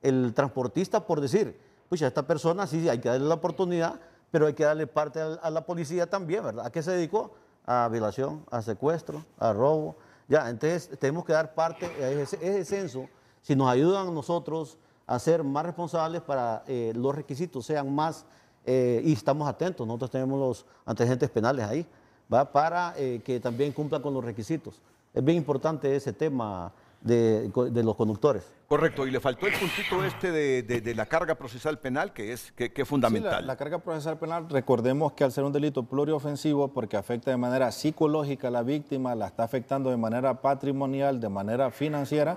el, transportista por decir, pues esta persona sí hay que darle la oportunidad, pero hay que darle parte a la policía también, ¿verdad? ¿A qué se dedicó? a violación, a secuestro, a robo. Ya, entonces tenemos que dar parte a ese, censo. Si nos ayudan a nosotros a ser más responsables para que eh, los requisitos sean más, eh, y estamos atentos, nosotros tenemos los antecedentes penales ahí, ¿va? para eh, que también cumplan con los requisitos. Es bien importante ese tema, de, los conductores. Correcto, y le faltó el puntito este de, la carga procesal penal, que es, que, fundamental. la, carga procesal penal, recordemos que al ser un delito pluriofensivo, porque afecta de manera psicológica a la víctima, la está afectando de manera patrimonial, de manera financiera,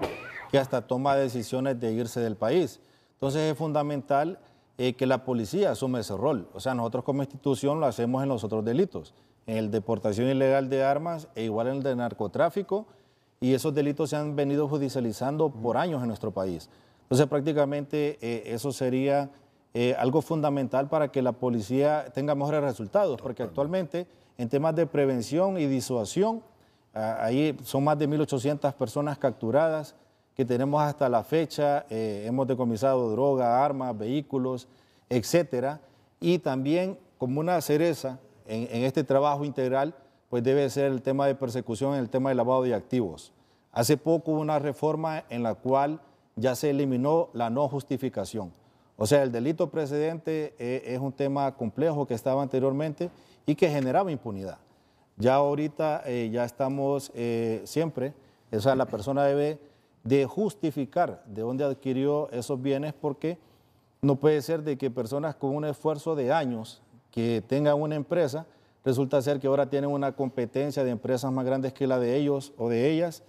que hasta toma decisiones de irse del país. Entonces es fundamental eh, que la policía asume ese rol. O sea, nosotros como institución lo hacemos en los otros delitos, en el deportación ilegal de armas e igual en el de narcotráfico y esos delitos se han venido judicializando por años en nuestro país. Entonces prácticamente eh, eso sería eh, algo fundamental para que la policía tenga mejores resultados, porque actualmente en temas de prevención y disuasión, ah, ahí son más de 1.800 personas capturadas que tenemos hasta la fecha, eh, hemos decomisado droga, armas, vehículos, etcétera, y también como una cereza en este trabajo integral, pues debe ser el tema de persecución, el tema de lavado de activos. Hace poco hubo una reforma en la cual ya se eliminó la no justificación. O sea, el delito precedente eh, es un tema complejo que estaba anteriormente y que generaba impunidad. Ya ahorita eh, ya estamos eh, siempre, o sea, la persona debe de justificar de dónde adquirió esos bienes porque no puede ser de que personas con un esfuerzo de años que tengan una empresa Resulta ser que ahora tienen una competencia de empresas más grandes que la de ellos o de ellas,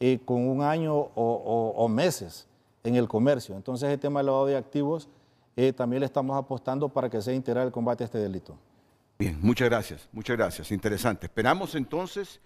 eh, con un año o, meses en el comercio. Entonces, el tema del lavado de activos eh, también le estamos apostando para que sea integral el combate a este delito. Bien, muchas gracias, muchas gracias. Interesante. Esperamos entonces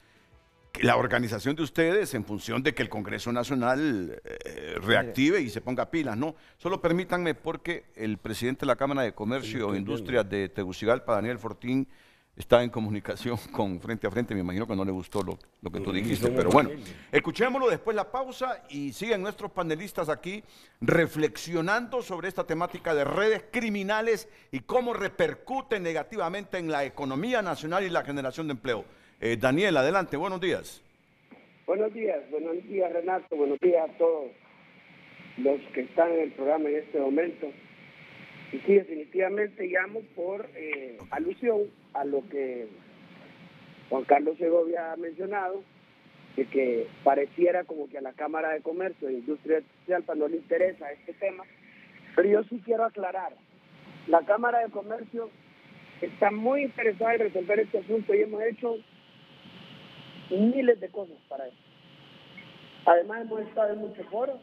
que la organización de ustedes en función de que el Congreso Nacional eh, reactive y se ponga pilas, ¿no? Solo permítanme porque el presidente de la Cámara de Comercio e Industria de Tegucigalpa, Daniel Fortín, está en comunicación con frente a frente. Me imagino que no le gustó lo, que tú dijiste, pero bueno. Escuchémoslo después la pausa y siguen nuestros panelistas aquí reflexionando sobre esta temática de redes criminales y cómo repercute negativamente en la economía nacional y la generación de empleo. Eh, Daniel, adelante, buenos días. Buenos días, buenos días Renato, buenos días a todos los que están en el programa en este momento. Y sí, definitivamente llamo por eh, alusión a lo que Juan Carlos Segovia ha mencionado, de que pareciera como que a la Cámara de Comercio e Industria Alpa pues, no le interesa este tema, pero yo sí quiero aclarar, la Cámara de Comercio está muy interesada en resolver este asunto y hemos hecho miles de cosas para eso. Además hemos estado en muchos foros,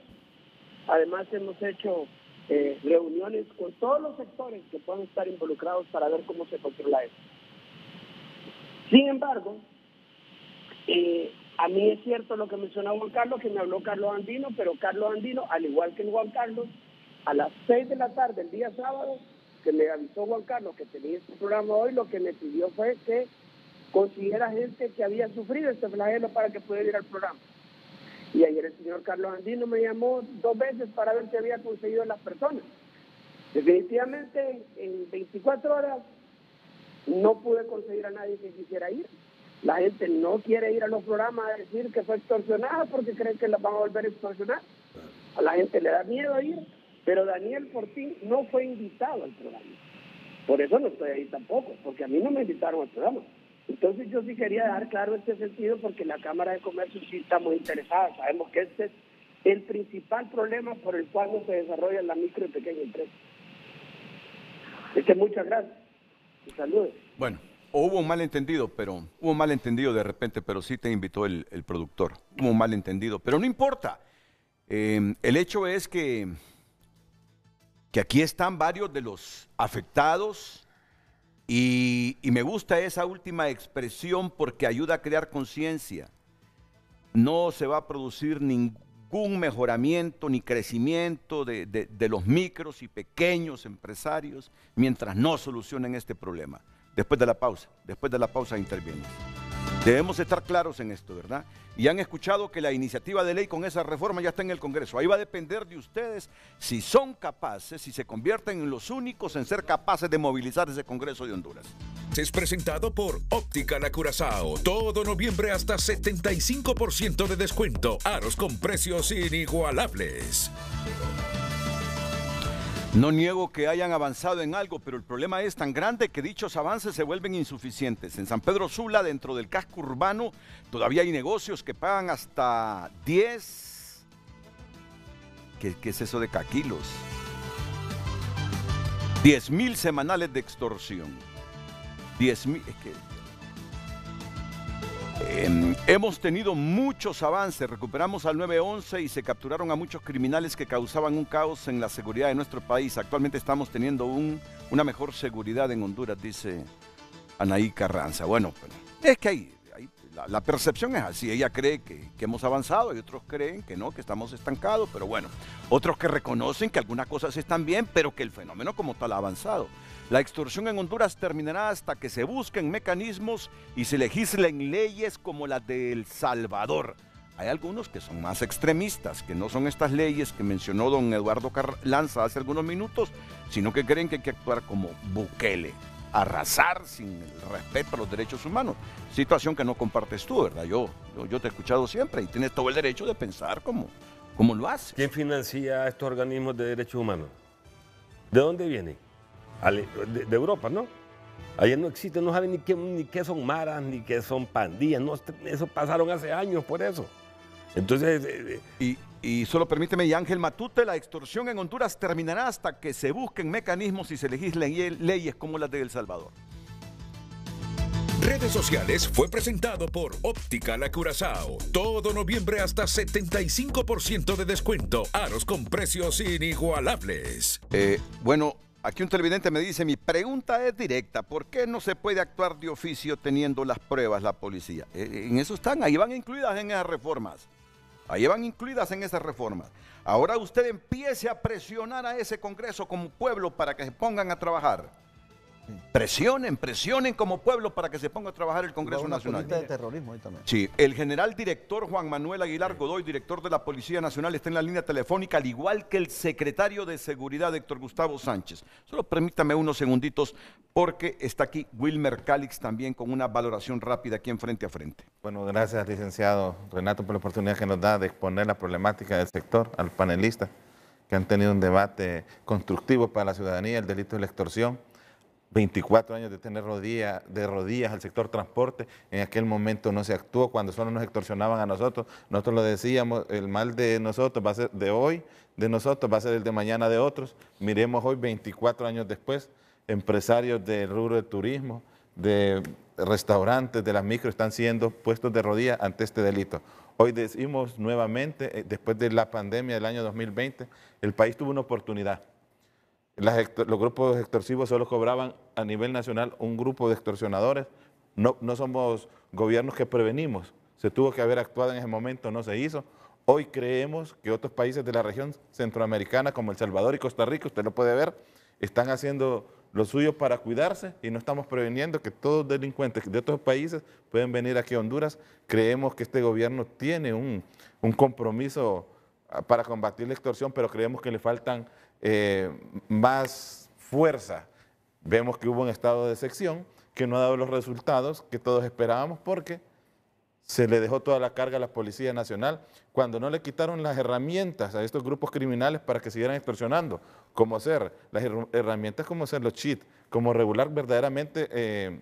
además hemos hecho eh, reuniones con todos los sectores que puedan estar involucrados para ver cómo se controla esto. Sin embargo, eh, a mí es cierto lo que mencionaba Juan Carlos, que me habló Carlos Andino, pero Carlos Andino, al igual que Juan Carlos, a las 6 de la tarde, el día sábado, que me avisó Juan Carlos que tenía este programa hoy, lo que me pidió fue que consiguiera gente que había sufrido este flagelo para que pudiera ir al programa. Y ayer el señor Carlos Andino me llamó dos veces para ver qué había conseguido las personas. Definitivamente en 24 horas no pude conseguir a nadie que quisiera ir. La gente no quiere ir a los programas a decir que fue extorsionada porque creen que la van a volver a extorsionar. A la gente le da miedo ir, pero Daniel Fortín no fue invitado al programa. Por eso no estoy ahí tampoco, porque a mí no me invitaron al programa. Entonces yo sí quería dar claro este sentido porque la Cámara de Comercio sí está muy interesada. Sabemos que este es el principal problema por el cual no se desarrolla la micro y pequeña empresa. que muchas gracias. Bueno. hubo un malentendido, pero hubo un malentendido de repente, pero sí te invitó el, productor. Hubo un malentendido, pero no importa. Em, el hecho es que, que aquí están varios de los afectados y me gusta esa última expresión porque ayuda a crear conciencia. No se va a producir ningún ningún mejoramiento ni crecimiento de, de, los micros y pequeños empresarios mientras no solucionen este problema. Después de la pausa, después de la pausa intervienes. Debemos estar claros en esto, ¿verdad? Y han escuchado que la iniciativa de ley con esa reforma ya está en el Congreso. Ahí va a depender de ustedes si son capaces, si se convierten en los únicos en ser capaces de movilizar ese Congreso de Honduras. Es presentado por Óptica La Curazao. Todo noviembre hasta 75% de descuento. Aros con precios inigualables. No niego que hayan avanzado en algo, pero el problema es tan grande que dichos avances se vuelven insuficientes. En San Pedro Sula, dentro del casco urbano, todavía hay negocios que pagan hasta 10... ¿Qué, es eso de caquilos? 10 mil semanales de extorsión. 10.000. mil... que Em, hemos tenido muchos avances, recuperamos al 911 y se capturaron a muchos criminales que causaban un caos en la seguridad de nuestro país. Actualmente estamos teniendo una mejor seguridad en Honduras, dice Anaí Carranza. Bueno, es que hay, la, percepción es así, ella cree que, que hemos avanzado y otros creen que no, que estamos estancados, pero bueno, otros que reconocen que algunas cosas están bien, pero que el fenómeno como tal ha avanzado. La extorsión en Honduras terminará hasta que se busquen mecanismos y se legislen leyes como las de El Salvador. Hay algunos que son más extremistas, que no son estas leyes que mencionó don Eduardo Lanza hace algunos minutos, sino que creen que hay que actuar como Bukele, arrasar sin el respeto a los derechos humanos. Situación que no compartes tú, ¿verdad? Yo, yo, te he escuchado siempre y tienes todo el derecho de pensar como, lo haces. ¿Quién financia estos organismos de derechos humanos? ¿De dónde viene? de Europa, ¿no? Allá no existe, no saben ni qué, son maras, ni qué son pandillas, no, eso pasaron hace años por eso. Entonces... Eh, eh, y, solo permíteme, y Ángel Matute, la extorsión en Honduras terminará hasta que se busquen mecanismos y se legislen leyes como las de El Salvador. Redes sociales fue presentado por Óptica La Curazao. Todo noviembre hasta 75% de descuento. Aros con precios inigualables. Eh, bueno, Aquí un televidente me dice, mi pregunta es directa, ¿por qué no se puede actuar de oficio teniendo las pruebas la policía? Eh, eh, en eso están, ahí van incluidas en esas reformas. Ahí van incluidas en esas reformas. Ahora usted empiece a presionar a ese Congreso como pueblo para que se pongan a trabajar. Presionen, presionen como pueblo para que se ponga a trabajar el Congreso Nacional. de terrorismo Sí, el general director Juan Manuel Aguilar Godoy, director de la Policía Nacional, está en la línea telefónica, al igual que el secretario de Seguridad, Héctor Gustavo Sánchez. Solo permítame unos segunditos, porque está aquí Wilmer Calix también con una valoración rápida aquí en Frente a Frente. Bueno, gracias, licenciado Renato, por la oportunidad que nos da de exponer la problemática del sector al panelista, que han tenido un debate constructivo para la ciudadanía, el delito de la extorsión 24 años de tener rodilla, de rodillas al sector transporte, en aquel momento no se actuó, cuando solo nos extorsionaban a nosotros, nosotros lo decíamos, el mal de nosotros va a ser de hoy, de nosotros va a ser el de mañana de otros, miremos hoy 24 años después, empresarios del rubro de turismo, de restaurantes, de las micro, están siendo puestos de rodillas ante este delito. Hoy decimos nuevamente, eh, después de la pandemia del año 2020, el país tuvo una oportunidad los grupos extorsivos solo cobraban a nivel nacional un grupo de extorsionadores. No, no somos gobiernos que prevenimos. Se tuvo que haber actuado en ese momento, no se hizo. Hoy creemos que otros países de la región centroamericana, como El Salvador y Costa Rica, usted lo puede ver, están haciendo lo suyo para cuidarse y no estamos preveniendo que todos delincuentes de otros países pueden venir aquí a Honduras. Creemos que este gobierno tiene un compromiso ah, para combatir la extorsión, pero creemos que le faltan eh, más fuerza. Vemos que hubo un estado de sección que no ha dado los resultados que todos esperábamos porque se le dejó toda la carga a la Policía Nacional cuando no le quitaron las herramientas a estos grupos criminales para que siguieran extorsionando, como hacer las herramientas como hacer los cheats, como regular verdaderamente eh,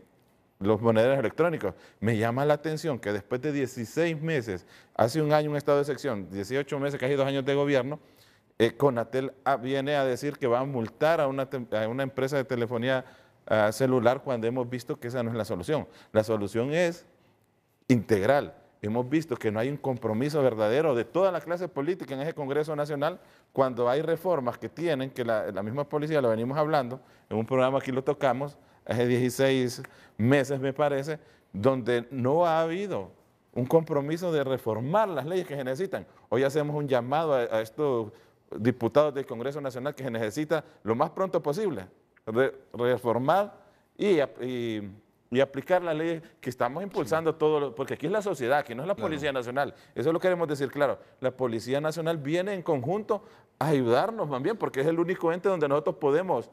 los monederos electrónicos. Me llama la atención que después de 16 meses, hace un año un estado de sección, 18 meses, casi dos años de gobierno, Conatel ah, viene a decir que va a multar a una, empresa de telefonía ah, celular cuando hemos visto que esa no es la solución. La solución es integral. Hemos visto que no hay un compromiso verdadero de toda la clase política en ese Congreso Nacional cuando hay reformas que tienen, que la, misma policía, lo venimos hablando, en un programa aquí lo tocamos, hace 16 meses me parece, donde no ha habido un compromiso de reformar las leyes que se necesitan. Hoy hacemos un llamado a, a diputados del Congreso Nacional que se necesita lo más pronto posible, reformar y, aplicar la ley que estamos impulsando todo, porque aquí es la sociedad, aquí no es la Policía Nacional, eso lo queremos decir claro, la Policía Nacional viene en conjunto a ayudarnos también, porque es el único ente donde nosotros podemos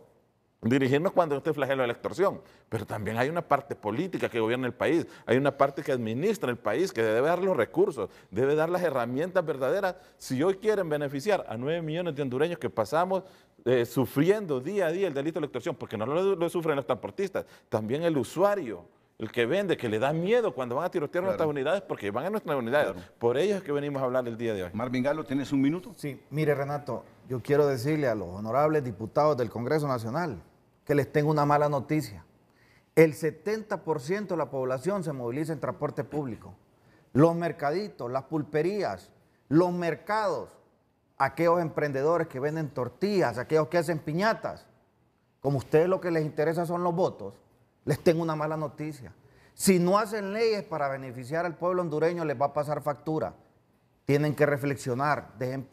dirigirnos cuando este flagelo de la extorsión, pero también hay una parte política que gobierna el país, hay una parte que administra el país, que debe dar los recursos, debe dar las herramientas verdaderas. Si hoy quieren beneficiar a 9 millones de hondureños que pasamos eh, sufriendo día a día el delito de la extorsión, porque no lo, sufren los transportistas, también el usuario, el que vende, que le da miedo cuando van a tirotear nuestras unidades, porque van a nuestras unidades. Por ello es que venimos a hablar el día de hoy. Marvin Galo, ¿tienes un minuto? Sí, mire Renato, yo quiero decirle a los honorables diputados del Congreso Nacional, que les tengo una mala noticia. El 70% de la población se moviliza en transporte público. Los mercaditos, las pulperías, los mercados, aquellos emprendedores que venden tortillas, aquellos que hacen piñatas. Como a ustedes lo que les interesa son los votos, les tengo una mala noticia. Si no hacen leyes para beneficiar al pueblo hondureño, les va a pasar factura. Tienen que reflexionar, dejen,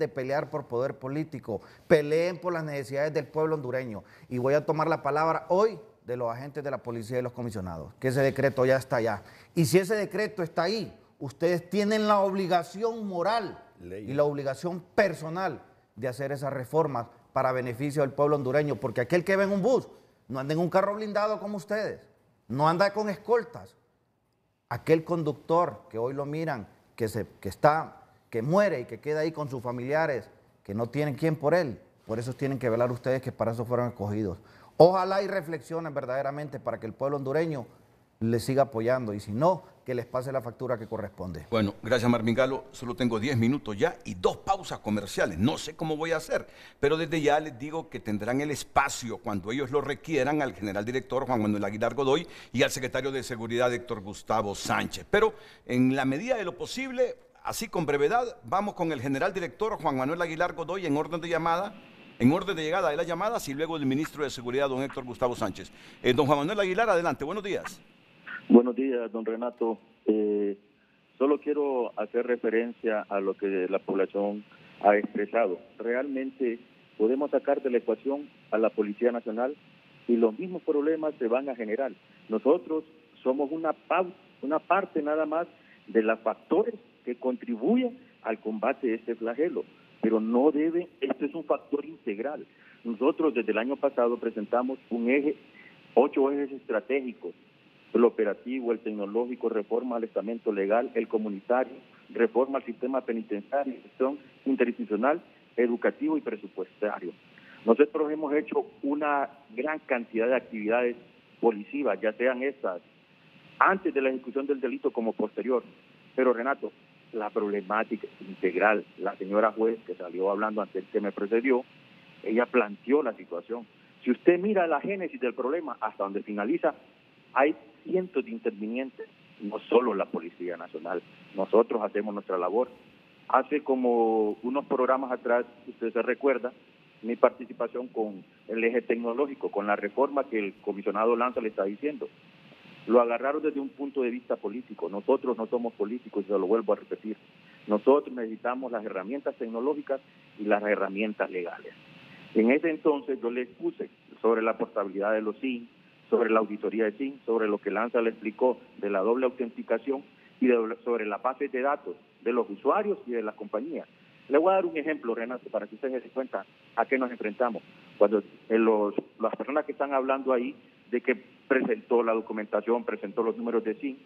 de pelear por poder político, peleen por las necesidades del pueblo hondureño. Y voy a tomar la palabra hoy de los agentes de la policía y los comisionados, que ese decreto ya está allá. Y si ese decreto está ahí, ustedes tienen la obligación moral y la obligación personal de hacer esas reformas para beneficio del pueblo hondureño, porque aquel que ve en un bus no anda en un carro blindado como ustedes, no anda con escoltas. Aquel conductor que hoy lo miran que, está, que muere y que queda ahí con sus familiares, que no tienen quién por él. Por eso tienen que velar ustedes que para eso fueron escogidos. Ojalá y reflexionen verdaderamente para que el pueblo hondureño le siga apoyando. Y si no, que les pase la factura que corresponde. Bueno, gracias Marmingalo. Solo tengo 10 minutos ya y dos pausas comerciales. No sé cómo voy a hacer, pero desde ya les digo que tendrán el espacio cuando ellos lo requieran al general director Juan Manuel Aguilar Godoy y al secretario de Seguridad Héctor Gustavo Sánchez. Pero en la medida de lo posible, así con brevedad, vamos con el general director Juan Manuel Aguilar Godoy en orden de llamada en orden de llegada de las llamadas y luego el ministro de Seguridad, don Héctor Gustavo Sánchez. Eh, don Juan Manuel Aguilar, adelante, buenos días. Buenos días, don Renato. Eh, solo quiero hacer referencia a lo que la población ha expresado. Realmente podemos sacar de la ecuación a la Policía Nacional y los mismos problemas se van a generar. Nosotros somos una, una parte nada más de los factores que contribuyen al combate de este flagelo, pero no debe, esto es un factor integral. Nosotros desde el año pasado presentamos un eje, ocho ejes estratégicos el operativo, el tecnológico, reforma al estamento legal, el comunitario, reforma al sistema penitenciario, gestión interinstitucional, educativo y presupuestario. Nosotros hemos hecho una gran cantidad de actividades policivas, ya sean estas antes de la ejecución del delito como posterior. Pero Renato, la problemática integral, la señora juez que salió hablando antes que me precedió, ella planteó la situación. Si usted mira la génesis del problema hasta donde finaliza, hay cientos de intervinientes, no solo la Policía Nacional. Nosotros hacemos nuestra labor. Hace como unos programas atrás, usted se recuerda, mi participación con el eje tecnológico, con la reforma que el comisionado Lanza le está diciendo. Lo agarraron desde un punto de vista político. Nosotros no somos políticos, y se lo vuelvo a repetir. Nosotros necesitamos las herramientas tecnológicas y las herramientas legales. En ese entonces yo le expuse sobre la portabilidad de los SIN, sobre la auditoría de SIN, sobre lo que Lanza le explicó de la doble autenticación y de, sobre la base de datos de los usuarios y de las compañías. Le voy a dar un ejemplo, Renato, para que ustedes se den cuenta a qué nos enfrentamos. Cuando eh, los, las personas que están hablando ahí de que presentó la documentación, presentó los números de SIN,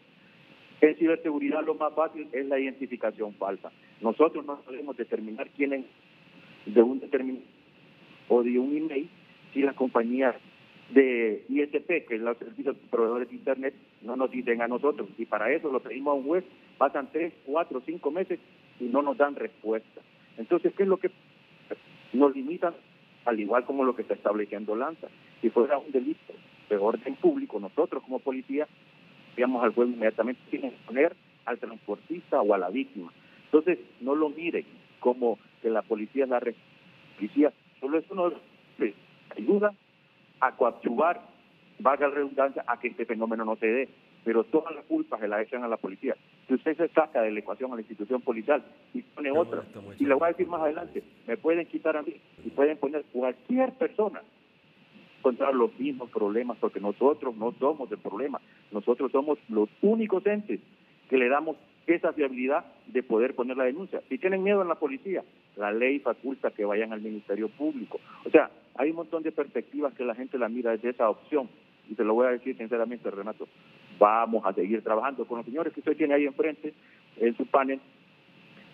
en ciberseguridad lo más fácil es la identificación falsa. Nosotros no podemos determinar quién es de un determinado o de un email si la compañía de ISP, que es los servicios proveedores de Internet, no nos dicen a nosotros. Y para eso lo pedimos a un juez, pasan tres, cuatro, cinco meses y no nos dan respuesta. Entonces, ¿qué es lo que nos limitan? Al igual como lo que está estableciendo Lanza. Si fuera un delito de orden público, nosotros como policía, veamos al juez inmediatamente que poner al transportista o a la víctima. Entonces, no lo miren como que la policía es la policía, solo es nos ayuda a coadyuvar, valga la redundancia, a que este fenómeno no se dé. Pero todas las culpas se las echan a la policía. Si usted se saca de la ecuación a la institución policial y pone otra, y le voy a decir más adelante, me pueden quitar a mí y pueden poner cualquier persona contra los mismos problemas, porque nosotros no somos el problema, nosotros somos los únicos entes que le damos esa fiabilidad de poder poner la denuncia. Si tienen miedo en la policía, la ley faculta que vayan al Ministerio Público. O sea, hay un montón de perspectivas que la gente la mira desde esa opción. Y se lo voy a decir sinceramente, Renato, vamos a seguir trabajando con los señores que usted tiene ahí enfrente, en su panel.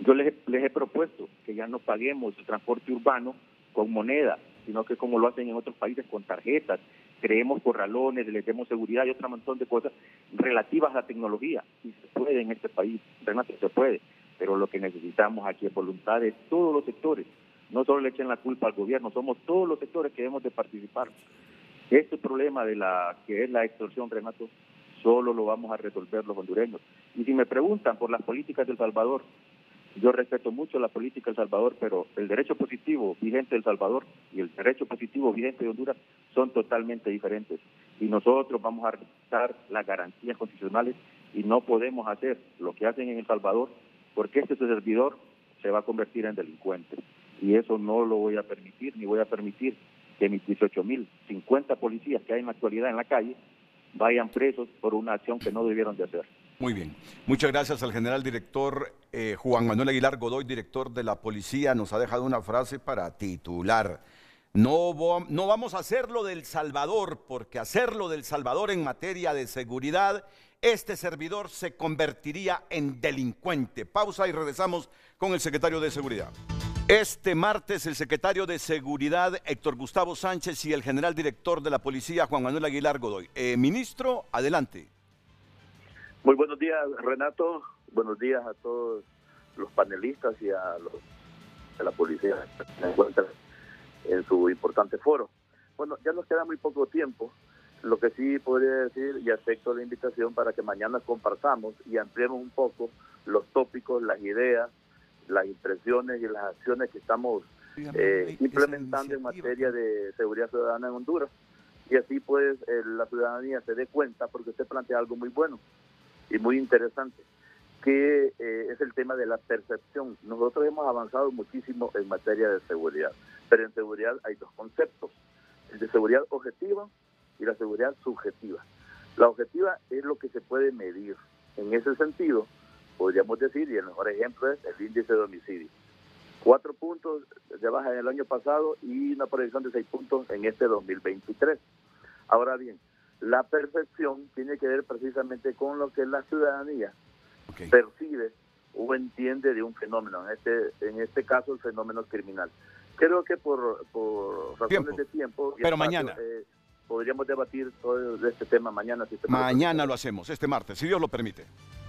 Yo les, les he propuesto que ya no paguemos el transporte urbano con moneda, sino que como lo hacen en otros países con tarjetas creemos corralones, le demos seguridad y otro montón de cosas relativas a la tecnología. Y se puede en este país, Renato, se puede, pero lo que necesitamos aquí es voluntad de todos los sectores. No solo le echen la culpa al gobierno, somos todos los sectores que debemos de participar. Este problema de la que es la extorsión, Renato, solo lo vamos a resolver los hondureños. Y si me preguntan por las políticas del El Salvador, yo respeto mucho la política de El Salvador, pero el derecho positivo vigente de El Salvador y el derecho positivo vigente de Honduras son totalmente diferentes. Y nosotros vamos a respetar las garantías constitucionales y no podemos hacer lo que hacen en El Salvador porque este servidor se va a convertir en delincuente. Y eso no lo voy a permitir, ni voy a permitir que mis 18.050 policías que hay en la actualidad en la calle vayan presos por una acción que no debieron de hacer. Muy bien. Muchas gracias al general director eh, Juan Manuel Aguilar Godoy, director de la policía. Nos ha dejado una frase para titular. No, no vamos a hacerlo del Salvador, porque hacerlo del Salvador en materia de seguridad, este servidor se convertiría en delincuente. Pausa y regresamos con el secretario de Seguridad. Este martes el secretario de Seguridad Héctor Gustavo Sánchez y el general director de la policía Juan Manuel Aguilar Godoy. Eh, ministro, adelante. Muy buenos días, Renato. Buenos días a todos los panelistas y a los de la policía que se en su importante foro. Bueno, ya nos queda muy poco tiempo. Lo que sí podría decir, y acepto la invitación para que mañana compartamos y ampliemos un poco los tópicos, las ideas, las impresiones y las acciones que estamos eh, implementando en materia de seguridad ciudadana en Honduras. Y así pues eh, la ciudadanía se dé cuenta porque usted plantea algo muy bueno y muy interesante, que eh, es el tema de la percepción. Nosotros hemos avanzado muchísimo en materia de seguridad, pero en seguridad hay dos conceptos, el de seguridad objetiva y la seguridad subjetiva. La objetiva es lo que se puede medir. En ese sentido, podríamos decir, y el mejor ejemplo es el índice de homicidio. Cuatro puntos de baja en el año pasado y una proyección de seis puntos en este 2023. Ahora bien, la percepción tiene que ver precisamente con lo que la ciudadanía percibe o entiende de un fenómeno, en este, en este caso el fenómeno criminal. Creo que por, razones de tiempo... Pero mañana... Eh, podríamos debatir todo este tema mañana. mañana lo hacemos, este martes, si Dios lo permite.